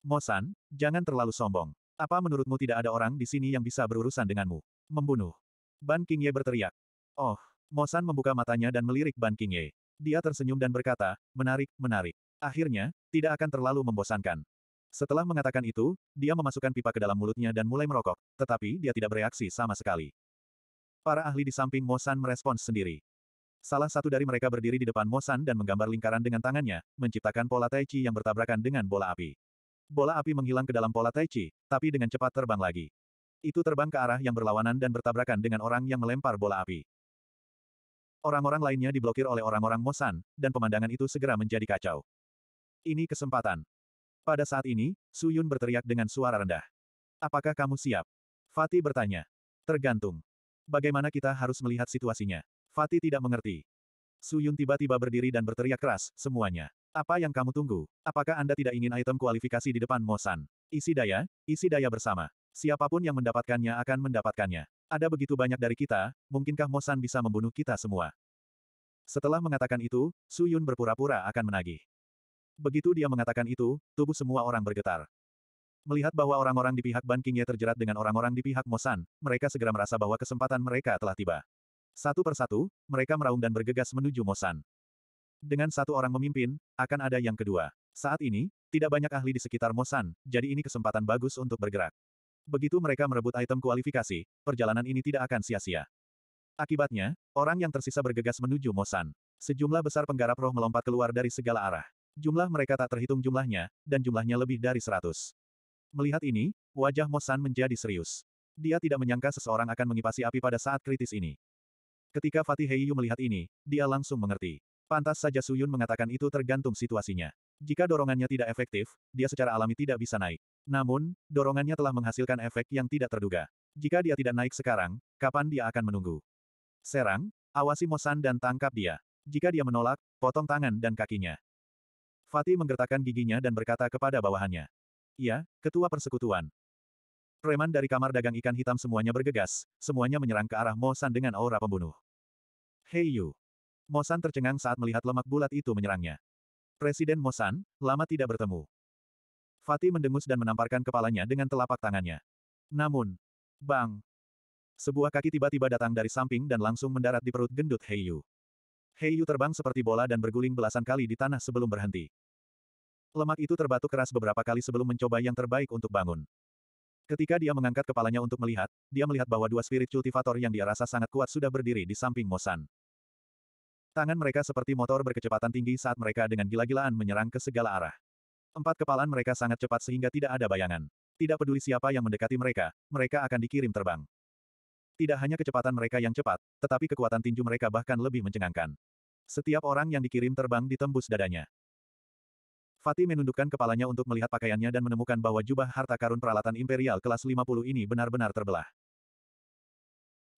Mosan, jangan terlalu sombong. Apa menurutmu tidak ada orang di sini yang bisa berurusan denganmu? Membunuh. Ban Qingye berteriak. Oh, Mosan membuka matanya dan melirik Ban Qingye. Dia tersenyum dan berkata, menarik, menarik. Akhirnya, tidak akan terlalu membosankan. Setelah mengatakan itu, dia memasukkan pipa ke dalam mulutnya dan mulai merokok, tetapi dia tidak bereaksi sama sekali. Para ahli di samping Mosan merespons sendiri. Salah satu dari mereka berdiri di depan Mosan dan menggambar lingkaran dengan tangannya, menciptakan pola tai chi yang bertabrakan dengan bola api. Bola api menghilang ke dalam pola Tai Chi, tapi dengan cepat terbang lagi. Itu terbang ke arah yang berlawanan dan bertabrakan dengan orang yang melempar bola api. Orang-orang lainnya diblokir oleh orang-orang Mosan, dan pemandangan itu segera menjadi kacau. Ini kesempatan. Pada saat ini, Su Yun berteriak dengan suara rendah. Apakah kamu siap? Fatih bertanya. Tergantung. Bagaimana kita harus melihat situasinya? Fatih tidak mengerti. Su Yun tiba-tiba berdiri dan berteriak keras, semuanya. Apa yang kamu tunggu? Apakah Anda tidak ingin item kualifikasi di depan Mosan? Isi daya, isi daya bersama. Siapapun yang mendapatkannya akan mendapatkannya. Ada begitu banyak dari kita, mungkinkah Mosan bisa membunuh kita semua? Setelah mengatakan itu, Su Yun berpura-pura akan menagih. Begitu dia mengatakan itu, tubuh semua orang bergetar. Melihat bahwa orang-orang di pihak Ban Qingye terjerat dengan orang-orang di pihak Mosan, mereka segera merasa bahwa kesempatan mereka telah tiba. Satu persatu, mereka meraung dan bergegas menuju Mosan. Dengan satu orang memimpin, akan ada yang kedua. Saat ini, tidak banyak ahli di sekitar Mosan, jadi ini kesempatan bagus untuk bergerak. Begitu mereka merebut item kualifikasi, perjalanan ini tidak akan sia-sia. Akibatnya, orang yang tersisa bergegas menuju Mosan. Sejumlah besar penggarap roh melompat keluar dari segala arah. Jumlah mereka tak terhitung jumlahnya, dan jumlahnya lebih dari seratus. Melihat ini, wajah Mosan menjadi serius. Dia tidak menyangka seseorang akan mengipasi api pada saat kritis ini. Ketika Fatih Heiyu melihat ini, dia langsung mengerti. Pantas saja Suyun mengatakan itu tergantung situasinya. Jika dorongannya tidak efektif, dia secara alami tidak bisa naik. Namun, dorongannya telah menghasilkan efek yang tidak terduga. Jika dia tidak naik sekarang, kapan dia akan menunggu? Serang, awasi Mosan dan tangkap dia. Jika dia menolak, potong tangan dan kakinya. Fatih menggertakkan giginya dan berkata kepada bawahannya. "Ya, ketua persekutuan. Preman dari kamar dagang ikan hitam semuanya bergegas, semuanya menyerang ke arah Mosan dengan aura pembunuh. Hei you, Mosan tercengang saat melihat lemak bulat itu menyerangnya. Presiden Mosan, lama tidak bertemu. Fatih mendengus dan menamparkan kepalanya dengan telapak tangannya. Namun, bang! Sebuah kaki tiba-tiba datang dari samping dan langsung mendarat di perut gendut Heiyu. Heiyu terbang seperti bola dan berguling belasan kali di tanah sebelum berhenti. Lemak itu terbatuk keras beberapa kali sebelum mencoba yang terbaik untuk bangun. Ketika dia mengangkat kepalanya untuk melihat, dia melihat bahwa dua spirit cultivator yang dia rasa sangat kuat sudah berdiri di samping Mosan. Tangan mereka seperti motor berkecepatan tinggi saat mereka dengan gila-gilaan menyerang ke segala arah. Empat kepalan mereka sangat cepat sehingga tidak ada bayangan. Tidak peduli siapa yang mendekati mereka, mereka akan dikirim terbang. Tidak hanya kecepatan mereka yang cepat, tetapi kekuatan tinju mereka bahkan lebih mencengangkan. Setiap orang yang dikirim terbang ditembus dadanya. Fatih menundukkan kepalanya untuk melihat pakaiannya dan menemukan bahwa jubah harta karun peralatan imperial kelas 50 ini benar-benar terbelah.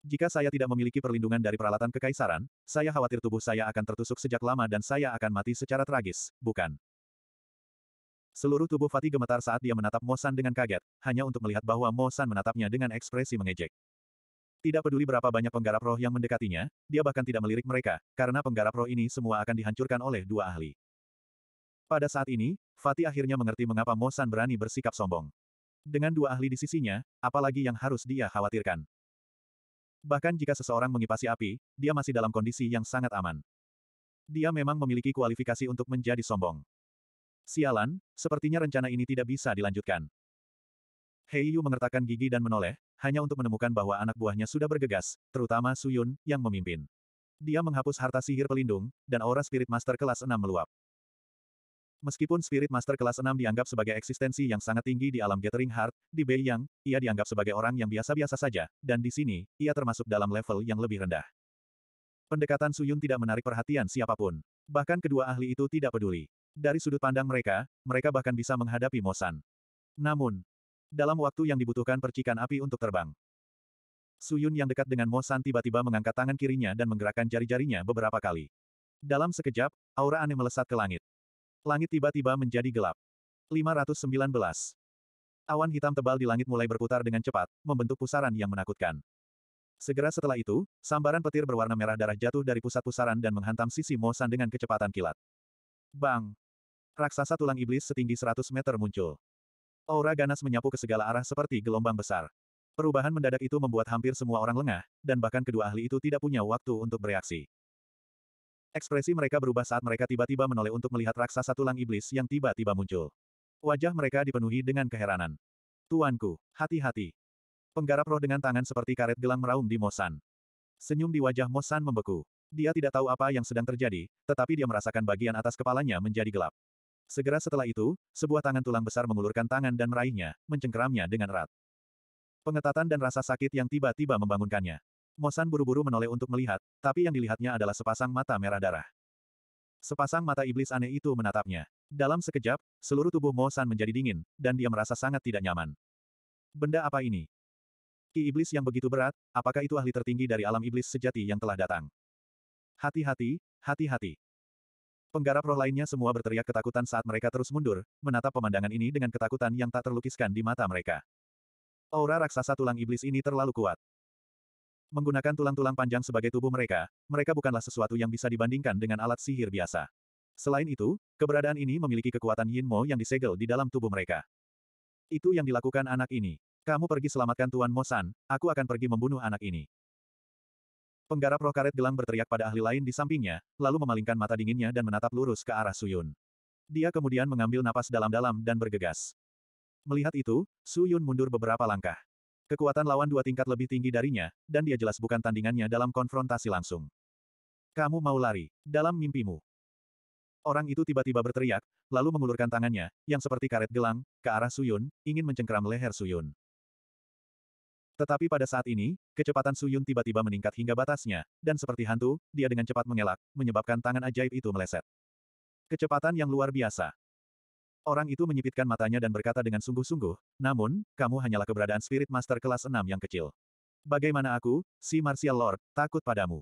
Jika saya tidak memiliki perlindungan dari peralatan kekaisaran, saya khawatir tubuh saya akan tertusuk sejak lama dan saya akan mati secara tragis, bukan? Seluruh tubuh Fatih gemetar saat dia menatap Mosan dengan kaget, hanya untuk melihat bahwa Mosan menatapnya dengan ekspresi mengejek. Tidak peduli berapa banyak penggarap roh yang mendekatinya, dia bahkan tidak melirik mereka, karena penggarap roh ini semua akan dihancurkan oleh dua ahli. Pada saat ini, Fatih akhirnya mengerti mengapa Mosan berani bersikap sombong. Dengan dua ahli di sisinya, apalagi yang harus dia khawatirkan. Bahkan jika seseorang mengipasi api, dia masih dalam kondisi yang sangat aman. Dia memang memiliki kualifikasi untuk menjadi sombong. Sialan, sepertinya rencana ini tidak bisa dilanjutkan. Hei Yu mengertakkan gigi dan menoleh, hanya untuk menemukan bahwa anak buahnya sudah bergegas, terutama Suyun, yang memimpin. Dia menghapus harta sihir pelindung, dan aura spirit master kelas 6 meluap. Meskipun Spirit Master kelas 6 dianggap sebagai eksistensi yang sangat tinggi di alam Gathering Heart, di Bei Yang, ia dianggap sebagai orang yang biasa-biasa saja, dan di sini, ia termasuk dalam level yang lebih rendah. Pendekatan Suyun tidak menarik perhatian siapapun. Bahkan kedua ahli itu tidak peduli. Dari sudut pandang mereka, mereka bahkan bisa menghadapi Mosan. Namun, dalam waktu yang dibutuhkan percikan api untuk terbang, Suyun yang dekat dengan Mosan tiba-tiba mengangkat tangan kirinya dan menggerakkan jari-jarinya beberapa kali. Dalam sekejap, aura aneh melesat ke langit. Langit tiba-tiba menjadi gelap. 519. Awan hitam tebal di langit mulai berputar dengan cepat, membentuk pusaran yang menakutkan. Segera setelah itu, sambaran petir berwarna merah darah jatuh dari pusat pusaran dan menghantam sisi Mosan dengan kecepatan kilat. Bang! Raksasa tulang iblis setinggi 100 meter muncul. Aura ganas menyapu ke segala arah seperti gelombang besar. Perubahan mendadak itu membuat hampir semua orang lengah, dan bahkan kedua ahli itu tidak punya waktu untuk bereaksi. Ekspresi mereka berubah saat mereka tiba-tiba menoleh untuk melihat raksasa tulang iblis yang tiba-tiba muncul. Wajah mereka dipenuhi dengan keheranan. Tuanku, hati-hati. Penggarap roh dengan tangan seperti karet gelang meraung di Mosan. Senyum di wajah Mosan membeku. Dia tidak tahu apa yang sedang terjadi, tetapi dia merasakan bagian atas kepalanya menjadi gelap. Segera setelah itu, sebuah tangan tulang besar mengulurkan tangan dan meraihnya, mencengkeramnya dengan erat. Pengetatan dan rasa sakit yang tiba-tiba membangunkannya. Mosan buru-buru menoleh untuk melihat, tapi yang dilihatnya adalah sepasang mata merah darah. Sepasang mata iblis aneh itu menatapnya. Dalam sekejap, seluruh tubuh Mosan menjadi dingin, dan dia merasa sangat tidak nyaman. Benda apa ini? Ki iblis yang begitu berat, apakah itu ahli tertinggi dari alam iblis sejati yang telah datang? Hati-hati, hati-hati. Penggarap roh lainnya semua berteriak ketakutan saat mereka terus mundur, menatap pemandangan ini dengan ketakutan yang tak terlukiskan di mata mereka. Aura raksasa tulang iblis ini terlalu kuat. Menggunakan tulang-tulang panjang sebagai tubuh mereka, mereka bukanlah sesuatu yang bisa dibandingkan dengan alat sihir biasa. Selain itu, keberadaan ini memiliki kekuatan Yin Mo yang disegel di dalam tubuh mereka. Itu yang dilakukan anak ini. Kamu pergi selamatkan Tuan Mo San, aku akan pergi membunuh anak ini. Penggarap roh karet gelang berteriak pada ahli lain di sampingnya, lalu memalingkan mata dinginnya dan menatap lurus ke arah Suyun. Dia kemudian mengambil napas dalam-dalam dan bergegas. Melihat itu, Suyun mundur beberapa langkah. Kekuatan lawan dua tingkat lebih tinggi darinya, dan dia jelas bukan tandingannya dalam konfrontasi langsung. Kamu mau lari, dalam mimpimu. Orang itu tiba-tiba berteriak, lalu mengulurkan tangannya, yang seperti karet gelang, ke arah Suyun, ingin mencengkeram leher Suyun. Tetapi pada saat ini, kecepatan Suyun tiba-tiba meningkat hingga batasnya, dan seperti hantu, dia dengan cepat mengelak, menyebabkan tangan ajaib itu meleset. Kecepatan yang luar biasa. Orang itu menyipitkan matanya dan berkata dengan sungguh-sungguh, namun, kamu hanyalah keberadaan spirit master kelas 6 yang kecil. Bagaimana aku, si Martial Lord, takut padamu?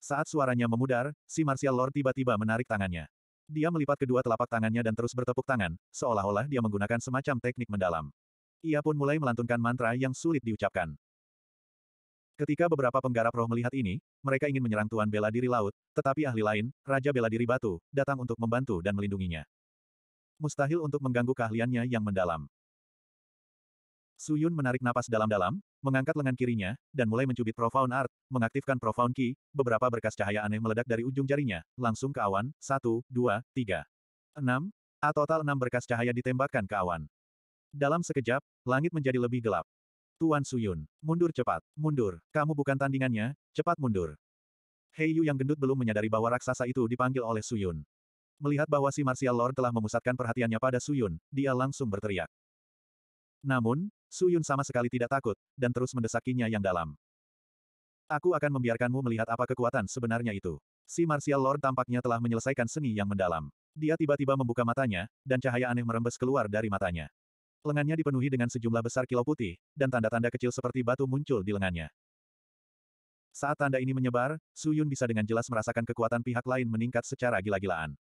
Saat suaranya memudar, si Martial Lord tiba-tiba menarik tangannya. Dia melipat kedua telapak tangannya dan terus bertepuk tangan, seolah-olah dia menggunakan semacam teknik mendalam. Ia pun mulai melantunkan mantra yang sulit diucapkan. Ketika beberapa penggarap roh melihat ini, mereka ingin menyerang Tuan Bela Diri Laut, tetapi ahli lain, Raja Bela Diri Batu, datang untuk membantu dan melindunginya. Mustahil untuk mengganggu keahliannya yang mendalam. Suyun menarik napas dalam-dalam, mengangkat lengan kirinya, dan mulai mencubit Profound Art, mengaktifkan Profound Key, beberapa berkas cahaya aneh meledak dari ujung jarinya, langsung ke awan, satu, dua, tiga, enam, A total enam berkas cahaya ditembakkan ke awan. Dalam sekejap, langit menjadi lebih gelap. Tuan Suyun, mundur cepat, mundur, kamu bukan tandingannya, cepat mundur. Hei Yu yang gendut belum menyadari bahwa raksasa itu dipanggil oleh Suyun. Melihat bahwa si Martial Lord telah memusatkan perhatiannya pada Suyun, dia langsung berteriak. Namun, Suyun sama sekali tidak takut, dan terus mendesakinya yang dalam. Aku akan membiarkanmu melihat apa kekuatan sebenarnya itu. Si Martial Lord tampaknya telah menyelesaikan seni yang mendalam. Dia tiba-tiba membuka matanya, dan cahaya aneh merembes keluar dari matanya. Lengannya dipenuhi dengan sejumlah besar kilau putih, dan tanda-tanda kecil seperti batu muncul di lengannya. Saat tanda ini menyebar, Suyun bisa dengan jelas merasakan kekuatan pihak lain meningkat secara gila-gilaan.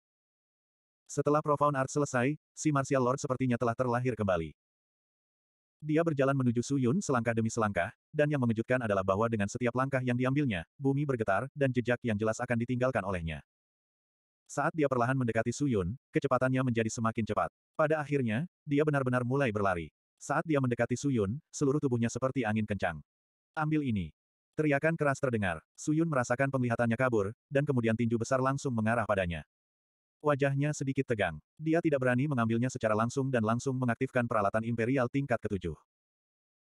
Setelah Profound Art selesai, si Martial Lord sepertinya telah terlahir kembali. Dia berjalan menuju Suyun selangkah demi selangkah, dan yang mengejutkan adalah bahwa dengan setiap langkah yang diambilnya, bumi bergetar, dan jejak yang jelas akan ditinggalkan olehnya. Saat dia perlahan mendekati Suyun, kecepatannya menjadi semakin cepat. Pada akhirnya, dia benar-benar mulai berlari. Saat dia mendekati Suyun, seluruh tubuhnya seperti angin kencang. Ambil ini. Teriakan keras terdengar. Suyun merasakan penglihatannya kabur, dan kemudian tinju besar langsung mengarah padanya. Wajahnya sedikit tegang. Dia tidak berani mengambilnya secara langsung dan langsung mengaktifkan peralatan imperial tingkat ketujuh.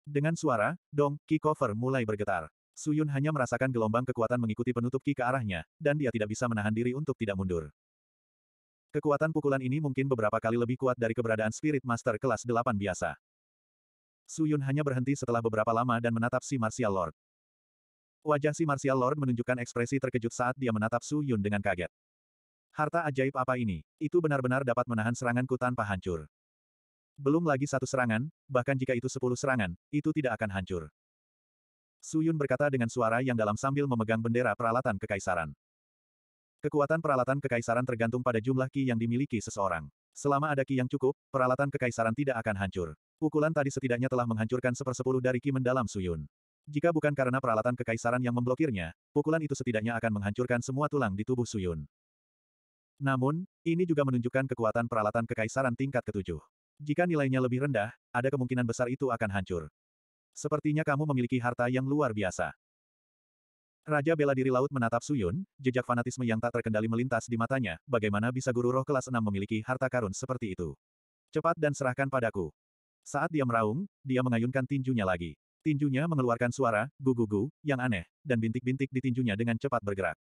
Dengan suara, dong, ki cover mulai bergetar. Suyun hanya merasakan gelombang kekuatan mengikuti penutup ki ke arahnya, dan dia tidak bisa menahan diri untuk tidak mundur. Kekuatan pukulan ini mungkin beberapa kali lebih kuat dari keberadaan Spirit Master kelas 8 biasa. Suyun hanya berhenti setelah beberapa lama dan menatap si Martial Lord. Wajah si Martial Lord menunjukkan ekspresi terkejut saat dia menatap Suyun dengan kaget. Harta ajaib apa ini? Itu benar-benar dapat menahan seranganku tanpa hancur. Belum lagi satu serangan, bahkan jika itu sepuluh serangan, itu tidak akan hancur. Suyun berkata dengan suara yang dalam sambil memegang bendera peralatan kekaisaran. Kekuatan peralatan kekaisaran tergantung pada jumlah ki yang dimiliki seseorang. Selama ada ki yang cukup, peralatan kekaisaran tidak akan hancur. Pukulan tadi setidaknya telah menghancurkan sepersepuluh dari ki mendalam Suyun. Jika bukan karena peralatan kekaisaran yang memblokirnya, pukulan itu setidaknya akan menghancurkan semua tulang di tubuh Suyun. Namun, ini juga menunjukkan kekuatan peralatan kekaisaran tingkat ketujuh. Jika nilainya lebih rendah, ada kemungkinan besar itu akan hancur. Sepertinya kamu memiliki harta yang luar biasa. Raja bela diri laut menatap Suyun, jejak fanatisme yang tak terkendali melintas di matanya, bagaimana bisa guru roh kelas 6 memiliki harta karun seperti itu? Cepat dan serahkan padaku. Saat dia meraung, dia mengayunkan tinjunya lagi. Tinjunya mengeluarkan suara, gugugu, yang aneh, dan bintik-bintik di tinjunya dengan cepat bergerak.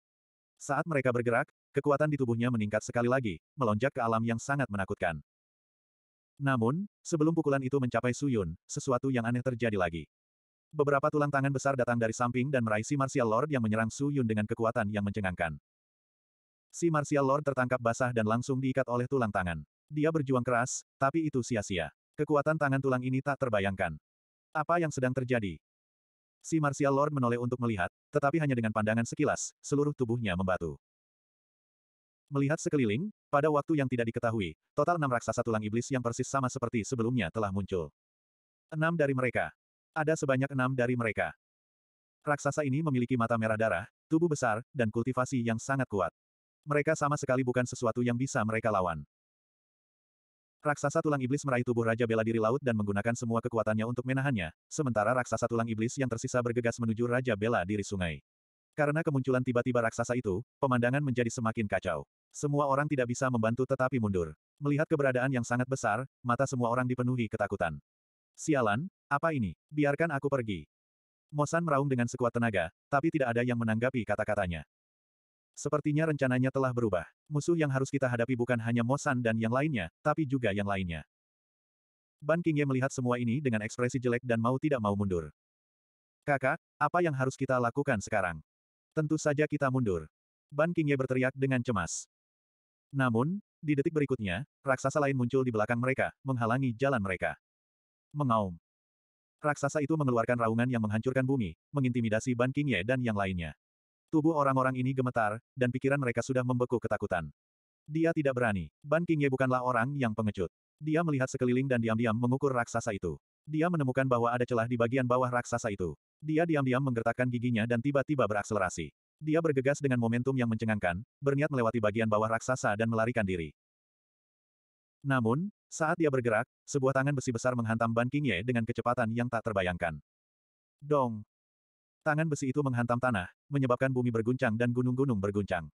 Saat mereka bergerak, kekuatan di tubuhnya meningkat sekali lagi, melonjak ke alam yang sangat menakutkan. Namun, sebelum pukulan itu mencapai Suyun, sesuatu yang aneh terjadi lagi. Beberapa tulang tangan besar datang dari samping dan meraih si Martial Lord yang menyerang Suyun dengan kekuatan yang mencengangkan. Si Martial Lord tertangkap basah dan langsung diikat oleh tulang tangan. Dia berjuang keras, tapi itu sia-sia. Kekuatan tangan tulang ini tak terbayangkan. Apa yang sedang terjadi? Si Martial Lord menoleh untuk melihat, tetapi hanya dengan pandangan sekilas, seluruh tubuhnya membatu. Melihat sekeliling, pada waktu yang tidak diketahui, total enam raksasa tulang iblis yang persis sama seperti sebelumnya telah muncul. Enam dari mereka. Ada sebanyak enam dari mereka. Raksasa ini memiliki mata merah darah, tubuh besar, dan kultivasi yang sangat kuat. Mereka sama sekali bukan sesuatu yang bisa mereka lawan. Raksasa tulang iblis meraih tubuh Raja Bela Diri Laut dan menggunakan semua kekuatannya untuk menahannya, sementara raksasa tulang iblis yang tersisa bergegas menuju Raja Bela Diri Sungai. Karena kemunculan tiba-tiba raksasa itu, pemandangan menjadi semakin kacau. Semua orang tidak bisa membantu tetapi mundur. Melihat keberadaan yang sangat besar, mata semua orang dipenuhi ketakutan. Sialan, apa ini? Biarkan aku pergi. Mosan meraung dengan sekuat tenaga, tapi tidak ada yang menanggapi kata-katanya. Sepertinya rencananya telah berubah. Musuh yang harus kita hadapi bukan hanya Mosan dan yang lainnya, tapi juga yang lainnya. Ban Kingye melihat semua ini dengan ekspresi jelek dan mau tidak mau mundur. Kakak, apa yang harus kita lakukan sekarang? Tentu saja kita mundur. Ban Kingye berteriak dengan cemas. Namun, di detik berikutnya, raksasa lain muncul di belakang mereka, menghalangi jalan mereka. Mengaum. Raksasa itu mengeluarkan raungan yang menghancurkan bumi, mengintimidasi Ban Kingye dan yang lainnya. Tubuh orang-orang ini gemetar, dan pikiran mereka sudah membeku ketakutan. Dia tidak berani. Ban Qingye bukanlah orang yang pengecut. Dia melihat sekeliling dan diam-diam mengukur raksasa itu. Dia menemukan bahwa ada celah di bagian bawah raksasa itu. Dia diam-diam menggertakkan giginya dan tiba-tiba berakselerasi. Dia bergegas dengan momentum yang mencengangkan, berniat melewati bagian bawah raksasa dan melarikan diri. Namun, saat dia bergerak, sebuah tangan besi besar menghantam Ban Qingye dengan kecepatan yang tak terbayangkan. Dong! Tangan besi itu menghantam tanah, menyebabkan bumi berguncang dan gunung-gunung berguncang.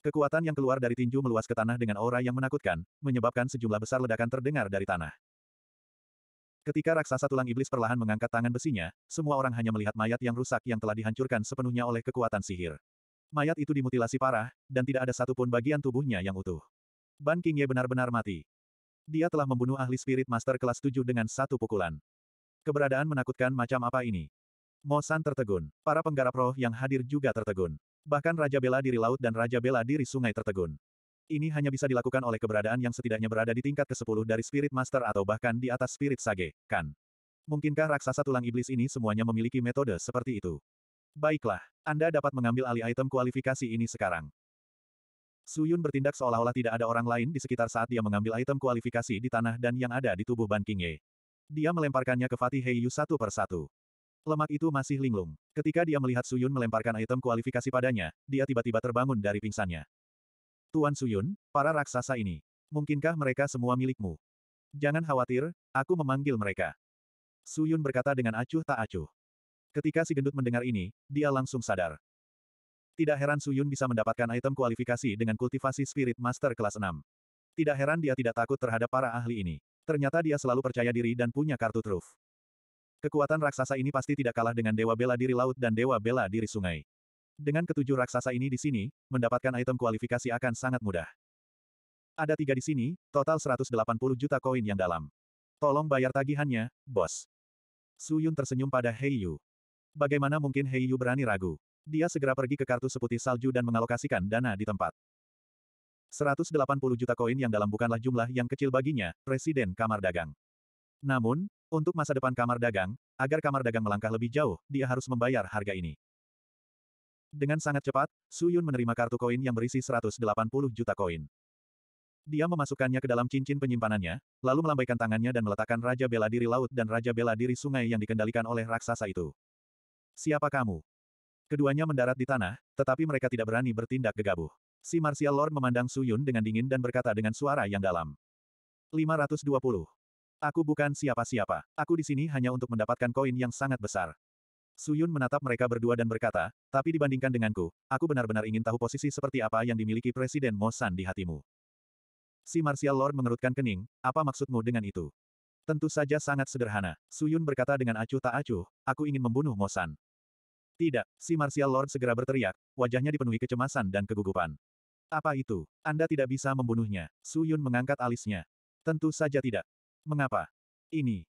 Kekuatan yang keluar dari tinju meluas ke tanah dengan aura yang menakutkan, menyebabkan sejumlah besar ledakan terdengar dari tanah. Ketika raksasa tulang iblis perlahan mengangkat tangan besinya, semua orang hanya melihat mayat yang rusak yang telah dihancurkan sepenuhnya oleh kekuatan sihir. Mayat itu dimutilasi parah, dan tidak ada satupun bagian tubuhnya yang utuh. Ban Kingye benar-benar mati. Dia telah membunuh ahli spirit master kelas 7 dengan satu pukulan. Keberadaan menakutkan macam apa ini? Mosan tertegun. Para penggarap roh yang hadir juga tertegun. Bahkan Raja Bela Diri Laut dan Raja Bela Diri Sungai tertegun. Ini hanya bisa dilakukan oleh keberadaan yang setidaknya berada di tingkat ke-10 dari Spirit Master atau bahkan di atas Spirit Sage, kan? Mungkinkah raksasa tulang iblis ini semuanya memiliki metode seperti itu? Baiklah, Anda dapat mengambil alih item kualifikasi ini sekarang. Suyun bertindak seolah-olah tidak ada orang lain di sekitar saat dia mengambil item kualifikasi di tanah dan yang ada di tubuh Ban King Ye. Dia melemparkannya ke Fatih Heiyu satu per satu. Lemak itu masih linglung. Ketika dia melihat Suyun melemparkan item kualifikasi padanya, dia tiba-tiba terbangun dari pingsannya. Tuan Suyun, para raksasa ini. Mungkinkah mereka semua milikmu? Jangan khawatir, aku memanggil mereka. Suyun berkata dengan acuh tak acuh. Ketika si gendut mendengar ini, dia langsung sadar. Tidak heran Suyun bisa mendapatkan item kualifikasi dengan kultivasi Spirit Master kelas 6. Tidak heran dia tidak takut terhadap para ahli ini. Ternyata dia selalu percaya diri dan punya kartu truf. Kekuatan raksasa ini pasti tidak kalah dengan Dewa Bela Diri Laut dan Dewa Bela Diri Sungai. Dengan ketujuh raksasa ini di sini, mendapatkan item kualifikasi akan sangat mudah. Ada tiga di sini, total 180 juta koin yang dalam. Tolong bayar tagihannya, bos. Su Yun tersenyum pada Hei Yu. Bagaimana mungkin Hei Yu berani ragu? Dia segera pergi ke kartu seputih salju dan mengalokasikan dana di tempat. 180 juta koin yang dalam bukanlah jumlah yang kecil baginya, Presiden Kamar Dagang. Namun, untuk masa depan kamar dagang, agar kamar dagang melangkah lebih jauh, dia harus membayar harga ini. Dengan sangat cepat, Su Yun menerima kartu koin yang berisi 180 juta koin. Dia memasukkannya ke dalam cincin penyimpanannya, lalu melambaikan tangannya dan meletakkan Raja Bela Diri Laut dan Raja Bela Diri Sungai yang dikendalikan oleh raksasa itu. Siapa kamu? Keduanya mendarat di tanah, tetapi mereka tidak berani bertindak gegabah. Si Martial Lord memandang Su Yun dengan dingin dan berkata dengan suara yang dalam. 520. Aku bukan siapa-siapa. Aku di sini hanya untuk mendapatkan koin yang sangat besar. Suyun menatap mereka berdua dan berkata, tapi dibandingkan denganku, aku benar-benar ingin tahu posisi seperti apa yang dimiliki Presiden Mo San di hatimu. Si Martial Lord mengerutkan kening, apa maksudmu dengan itu? Tentu saja sangat sederhana. Suyun berkata dengan acuh tak acuh, aku ingin membunuh Mo San. Tidak, si Martial Lord segera berteriak, wajahnya dipenuhi kecemasan dan kegugupan. Apa itu? Anda tidak bisa membunuhnya. Suyun mengangkat alisnya. Tentu saja tidak. Mengapa? Ini.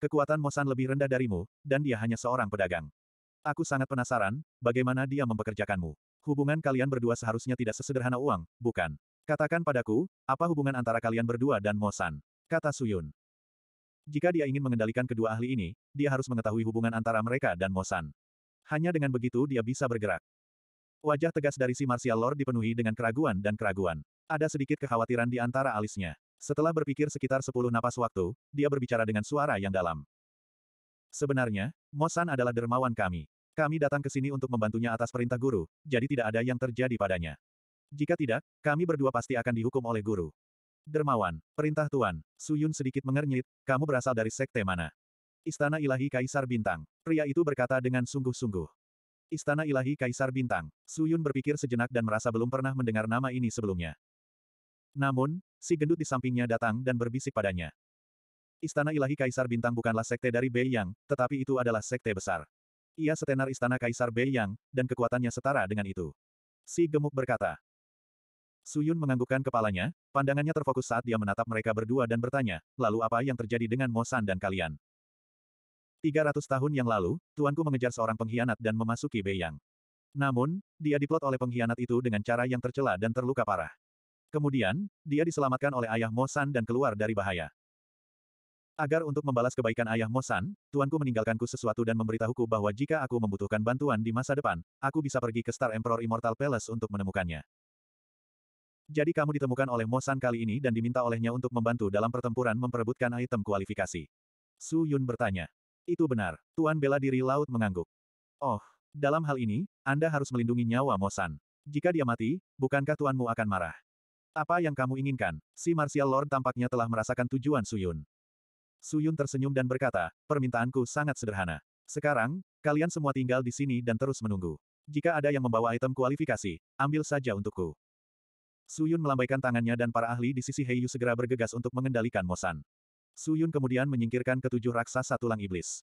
Kekuatan Mosan lebih rendah darimu, dan dia hanya seorang pedagang. Aku sangat penasaran, bagaimana dia mempekerjakanmu. Hubungan kalian berdua seharusnya tidak sesederhana uang, bukan? Katakan padaku, apa hubungan antara kalian berdua dan Mosan? Kata Suyun. Jika dia ingin mengendalikan kedua ahli ini, dia harus mengetahui hubungan antara mereka dan Mosan. Hanya dengan begitu dia bisa bergerak. Wajah tegas dari si Martial Lord dipenuhi dengan keraguan dan keraguan. Ada sedikit kekhawatiran di antara alisnya. Setelah berpikir sekitar sepuluh napas waktu, dia berbicara dengan suara yang dalam. Sebenarnya, Mosan adalah dermawan kami. Kami datang ke sini untuk membantunya atas perintah guru, jadi tidak ada yang terjadi padanya. Jika tidak, kami berdua pasti akan dihukum oleh guru. Dermawan, perintah Tuan, Suyun sedikit mengernyit, kamu berasal dari sekte mana? Istana Ilahi Kaisar Bintang. Pria itu berkata dengan sungguh-sungguh. Istana Ilahi Kaisar Bintang. Suyun berpikir sejenak dan merasa belum pernah mendengar nama ini sebelumnya. Namun, si gendut di sampingnya datang dan berbisik padanya. Istana ilahi Kaisar Bintang bukanlah sekte dari Bei Yang, tetapi itu adalah sekte besar. Ia setenar istana Kaisar Bei Yang, dan kekuatannya setara dengan itu. Si gemuk berkata. Suyun menganggukkan kepalanya, pandangannya terfokus saat dia menatap mereka berdua dan bertanya, lalu apa yang terjadi dengan Mosan dan kalian? 300 tahun yang lalu, tuanku mengejar seorang pengkhianat dan memasuki Bei Yang. Namun, dia diplot oleh pengkhianat itu dengan cara yang tercela dan terluka parah. Kemudian, dia diselamatkan oleh ayah Mosan dan keluar dari bahaya. Agar untuk membalas kebaikan ayah Mosan, tuanku meninggalkanku sesuatu dan memberitahuku bahwa jika aku membutuhkan bantuan di masa depan, aku bisa pergi ke Star Emperor Immortal Palace untuk menemukannya. Jadi kamu ditemukan oleh Mosan kali ini dan diminta olehnya untuk membantu dalam pertempuran memperebutkan item kualifikasi. Su Yun bertanya. Itu benar. Tuan bela diri laut mengangguk. Oh, dalam hal ini, Anda harus melindungi nyawa Mosan. Jika dia mati, bukankah tuanmu akan marah? Apa yang kamu inginkan? Si Martial Lord tampaknya telah merasakan tujuan Suyun. Suyun tersenyum dan berkata, permintaanku sangat sederhana. Sekarang, kalian semua tinggal di sini dan terus menunggu. Jika ada yang membawa item kualifikasi, ambil saja untukku. Suyun melambaikan tangannya dan para ahli di sisi Heiyu segera bergegas untuk mengendalikan Mosan. Suyun kemudian menyingkirkan ketujuh raksasa tulang iblis.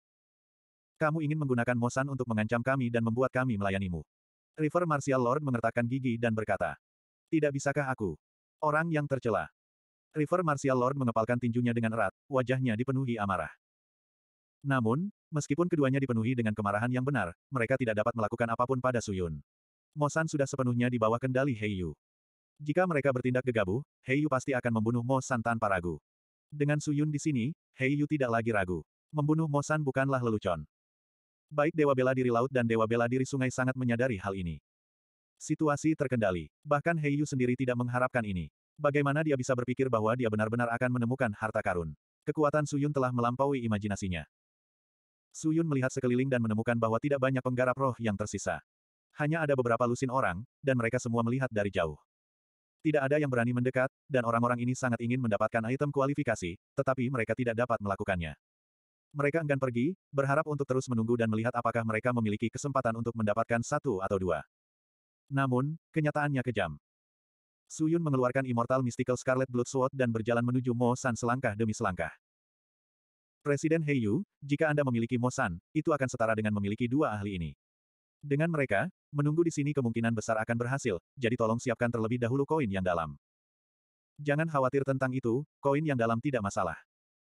Kamu ingin menggunakan Mosan untuk mengancam kami dan membuat kami melayanimu. River Martial Lord mengertakkan gigi dan berkata, Tidak bisakah aku, Orang yang tercela. River Martial Lord mengepalkan tinjunya dengan erat, wajahnya dipenuhi amarah. Namun, meskipun keduanya dipenuhi dengan kemarahan yang benar, mereka tidak dapat melakukan apapun pada Suyun. Mosan sudah sepenuhnya di bawah kendali Heiyu. Jika mereka bertindak gegabah, Heiyu pasti akan membunuh Mosan tanpa ragu. Dengan Suyun di sini, Heiyu tidak lagi ragu. Membunuh Mosan bukanlah lelucon. Baik Dewa Bela Diri Laut dan Dewa Bela Diri Sungai sangat menyadari hal ini. Situasi terkendali. Bahkan Heiyu sendiri tidak mengharapkan ini. Bagaimana dia bisa berpikir bahwa dia benar-benar akan menemukan harta karun? Kekuatan Suyun telah melampaui imajinasinya. Suyun melihat sekeliling dan menemukan bahwa tidak banyak penggarap roh yang tersisa. Hanya ada beberapa lusin orang, dan mereka semua melihat dari jauh. Tidak ada yang berani mendekat, dan orang-orang ini sangat ingin mendapatkan item kualifikasi, tetapi mereka tidak dapat melakukannya. Mereka enggan pergi, berharap untuk terus menunggu dan melihat apakah mereka memiliki kesempatan untuk mendapatkan satu atau dua. Namun, kenyataannya kejam. Suyun mengeluarkan Immortal Mystical Scarlet Blood Sword dan berjalan menuju Mo San selangkah demi selangkah. Presiden Yu, jika Anda memiliki Mo San, itu akan setara dengan memiliki dua ahli ini. Dengan mereka, menunggu di sini kemungkinan besar akan berhasil, jadi tolong siapkan terlebih dahulu koin yang dalam. Jangan khawatir tentang itu, koin yang dalam tidak masalah.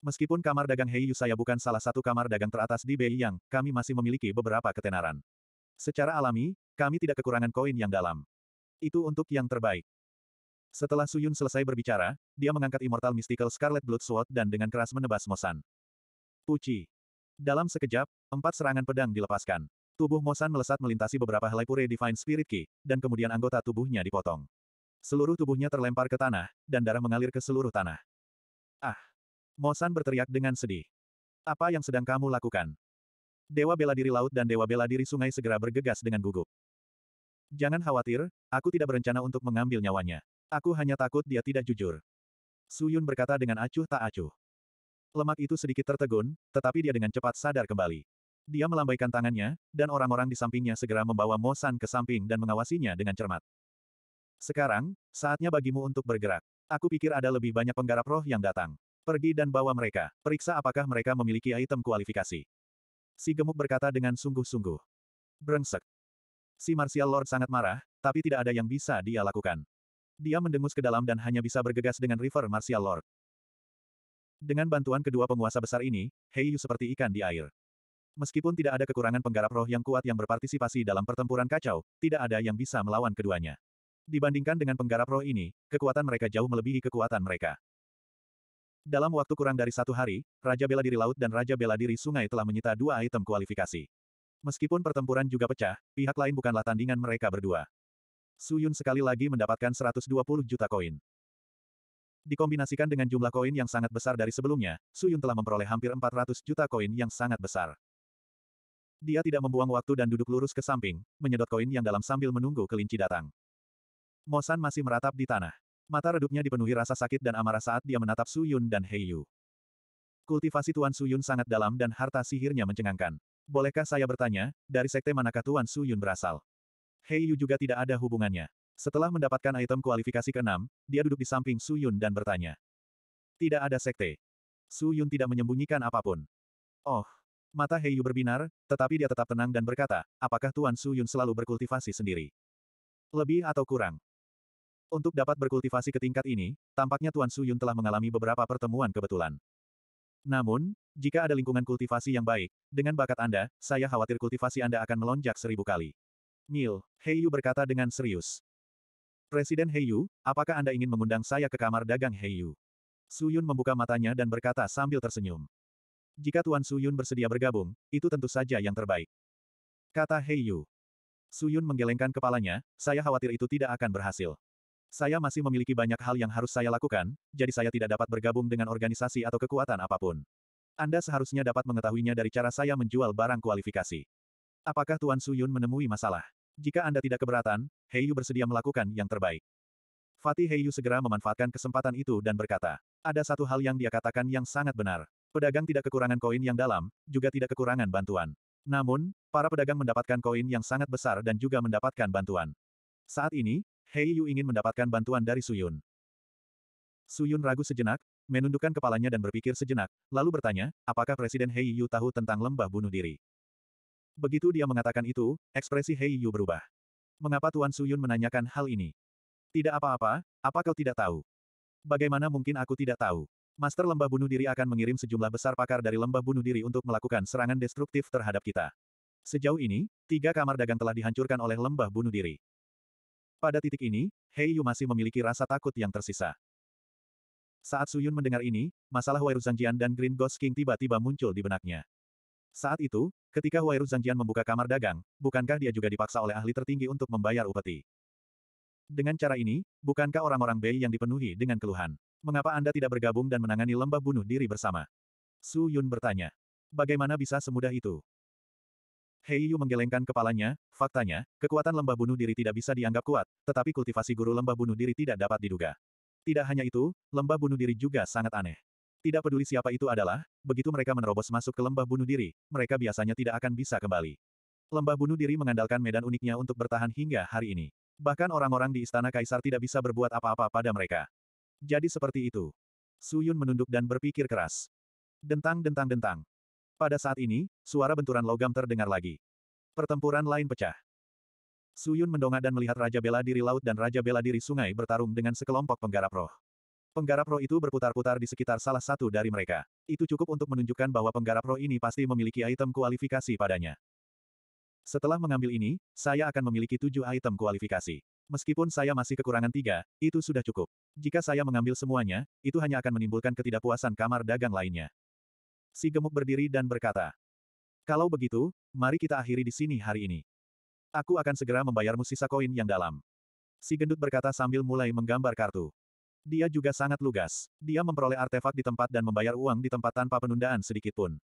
Meskipun kamar dagang Yu saya bukan salah satu kamar dagang teratas di Yang, kami masih memiliki beberapa ketenaran. Secara alami, kami tidak kekurangan koin yang dalam. Itu untuk yang terbaik. Setelah Suyun selesai berbicara, dia mengangkat Immortal Mystical Scarlet Blood Sword dan dengan keras menebas Mosan. Puci. Dalam sekejap, empat serangan pedang dilepaskan. Tubuh Mosan melesat melintasi beberapa helai pure Divine Spirit Key, dan kemudian anggota tubuhnya dipotong. Seluruh tubuhnya terlempar ke tanah, dan darah mengalir ke seluruh tanah. Ah! Mosan berteriak dengan sedih. Apa yang sedang kamu lakukan? Dewa bela diri laut dan dewa bela diri sungai segera bergegas dengan gugup. Jangan khawatir, aku tidak berencana untuk mengambil nyawanya. Aku hanya takut dia tidak jujur. Su Yun berkata dengan acuh tak acuh. Lemak itu sedikit tertegun, tetapi dia dengan cepat sadar kembali. Dia melambaikan tangannya, dan orang-orang di sampingnya segera membawa Mo San ke samping dan mengawasinya dengan cermat. Sekarang, saatnya bagimu untuk bergerak. Aku pikir ada lebih banyak penggarap roh yang datang. Pergi dan bawa mereka. Periksa apakah mereka memiliki item kualifikasi. Si gemuk berkata dengan sungguh-sungguh. Brengsek. Si Martial Lord sangat marah, tapi tidak ada yang bisa dia lakukan. Dia mendengus ke dalam dan hanya bisa bergegas dengan River Martial Lord. Dengan bantuan kedua penguasa besar ini, Hei Yu seperti ikan di air. Meskipun tidak ada kekurangan penggarap roh yang kuat yang berpartisipasi dalam pertempuran kacau, tidak ada yang bisa melawan keduanya. Dibandingkan dengan penggarap roh ini, kekuatan mereka jauh melebihi kekuatan mereka. Dalam waktu kurang dari satu hari, Raja Bela Diri Laut dan Raja Bela Diri Sungai telah menyita dua item kualifikasi. Meskipun pertempuran juga pecah, pihak lain bukanlah tandingan mereka berdua. Suyun sekali lagi mendapatkan 120 juta koin. Dikombinasikan dengan jumlah koin yang sangat besar dari sebelumnya, Suyun telah memperoleh hampir 400 juta koin yang sangat besar. Dia tidak membuang waktu dan duduk lurus ke samping, menyedot koin yang dalam sambil menunggu kelinci datang. Mosan masih meratap di tanah. Mata redupnya dipenuhi rasa sakit dan amarah saat dia menatap Su Yun dan Hei Yu. Kultivasi Tuan Su Yun sangat dalam dan harta sihirnya mencengangkan. Bolehkah saya bertanya, dari sekte manakah Tuan Su Yun berasal? Hei Yu juga tidak ada hubungannya. Setelah mendapatkan item kualifikasi ke-6, dia duduk di samping Su Yun dan bertanya. Tidak ada sekte. Su Yun tidak menyembunyikan apapun. Oh. Mata Hei Yu berbinar, tetapi dia tetap tenang dan berkata, apakah Tuan Su Yun selalu berkultivasi sendiri? Lebih atau kurang? Untuk dapat berkultivasi ke tingkat ini, tampaknya Tuan Su Yun telah mengalami beberapa pertemuan kebetulan. Namun, jika ada lingkungan kultivasi yang baik, dengan bakat Anda, saya khawatir kultivasi Anda akan melonjak seribu kali. Mil, Heiyu berkata dengan serius. Presiden Heiyu, apakah Anda ingin mengundang saya ke kamar dagang Heiyu? Suyun membuka matanya dan berkata sambil tersenyum. Jika Tuan Suyun bersedia bergabung, itu tentu saja yang terbaik. Kata Heiyu. Suyun menggelengkan kepalanya, saya khawatir itu tidak akan berhasil. Saya masih memiliki banyak hal yang harus saya lakukan, jadi saya tidak dapat bergabung dengan organisasi atau kekuatan apapun. Anda seharusnya dapat mengetahuinya dari cara saya menjual barang kualifikasi. Apakah Tuan Suyun menemui masalah? Jika Anda tidak keberatan, Heiyu bersedia melakukan yang terbaik. Fatih Heiyu segera memanfaatkan kesempatan itu dan berkata, ada satu hal yang dia katakan yang sangat benar. Pedagang tidak kekurangan koin yang dalam, juga tidak kekurangan bantuan. Namun, para pedagang mendapatkan koin yang sangat besar dan juga mendapatkan bantuan. Saat ini, Hei Yu ingin mendapatkan bantuan dari Suyun. Suyun ragu sejenak, menundukkan kepalanya dan berpikir sejenak, lalu bertanya, apakah Presiden Hei Yu tahu tentang lembah bunuh diri? Begitu dia mengatakan itu, ekspresi Hei Yu berubah. Mengapa Tuan Suyun menanyakan hal ini? Tidak apa-apa, apa kau tidak tahu? Bagaimana mungkin aku tidak tahu? Master lembah bunuh diri akan mengirim sejumlah besar pakar dari lembah bunuh diri untuk melakukan serangan destruktif terhadap kita. Sejauh ini, tiga kamar dagang telah dihancurkan oleh lembah bunuh diri. Pada titik ini, Hei Yu masih memiliki rasa takut yang tersisa. Saat Suyun mendengar ini, masalah Wairu Zhangjian dan Green Ghost King tiba-tiba muncul di benaknya. Saat itu, ketika Wairu Zhangjian membuka kamar dagang, bukankah dia juga dipaksa oleh ahli tertinggi untuk membayar upeti? Dengan cara ini, bukankah orang-orang Bei yang dipenuhi dengan keluhan? Mengapa Anda tidak bergabung dan menangani lembah bunuh diri bersama? Su Yun bertanya. Bagaimana bisa semudah itu? Hei Yu menggelengkan kepalanya, faktanya, kekuatan lembah bunuh diri tidak bisa dianggap kuat, tetapi kultivasi guru lembah bunuh diri tidak dapat diduga. Tidak hanya itu, lembah bunuh diri juga sangat aneh. Tidak peduli siapa itu adalah, begitu mereka menerobos masuk ke lembah bunuh diri, mereka biasanya tidak akan bisa kembali. Lembah bunuh diri mengandalkan medan uniknya untuk bertahan hingga hari ini. Bahkan orang-orang di istana kaisar tidak bisa berbuat apa-apa pada mereka. Jadi seperti itu. Suyun menunduk dan berpikir keras. Dentang dentang dentang. Pada saat ini, suara benturan logam terdengar lagi. Pertempuran lain pecah. Suyun mendongak dan melihat Raja Bela Diri Laut dan Raja Bela Diri Sungai bertarung dengan sekelompok penggarap roh. Penggarap roh itu berputar-putar di sekitar salah satu dari mereka. Itu cukup untuk menunjukkan bahwa penggarap roh ini pasti memiliki item kualifikasi padanya. Setelah mengambil ini, saya akan memiliki tujuh item kualifikasi. Meskipun saya masih kekurangan tiga, itu sudah cukup. Jika saya mengambil semuanya, itu hanya akan menimbulkan ketidakpuasan kamar dagang lainnya si gemuk berdiri dan berkata. Kalau begitu, mari kita akhiri di sini hari ini. Aku akan segera membayarmu sisa koin yang dalam. Si gendut berkata sambil mulai menggambar kartu. Dia juga sangat lugas. Dia memperoleh artefak di tempat dan membayar uang di tempat tanpa penundaan sedikit pun.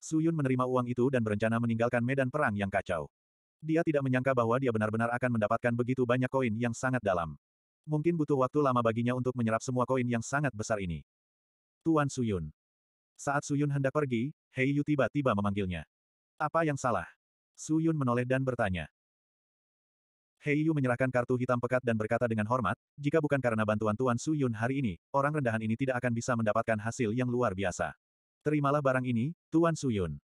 Suyun menerima uang itu dan berencana meninggalkan medan perang yang kacau. Dia tidak menyangka bahwa dia benar-benar akan mendapatkan begitu banyak koin yang sangat dalam. Mungkin butuh waktu lama baginya untuk menyerap semua koin yang sangat besar ini. Tuan Suyun, saat Suyun hendak pergi, Hei Yu tiba-tiba memanggilnya. Apa yang salah? Suyun menoleh dan bertanya. Hei Yu menyerahkan kartu hitam pekat dan berkata dengan hormat, jika bukan karena bantuan Tuan Suyun hari ini, orang rendahan ini tidak akan bisa mendapatkan hasil yang luar biasa. Terimalah barang ini, Tuan Suyun.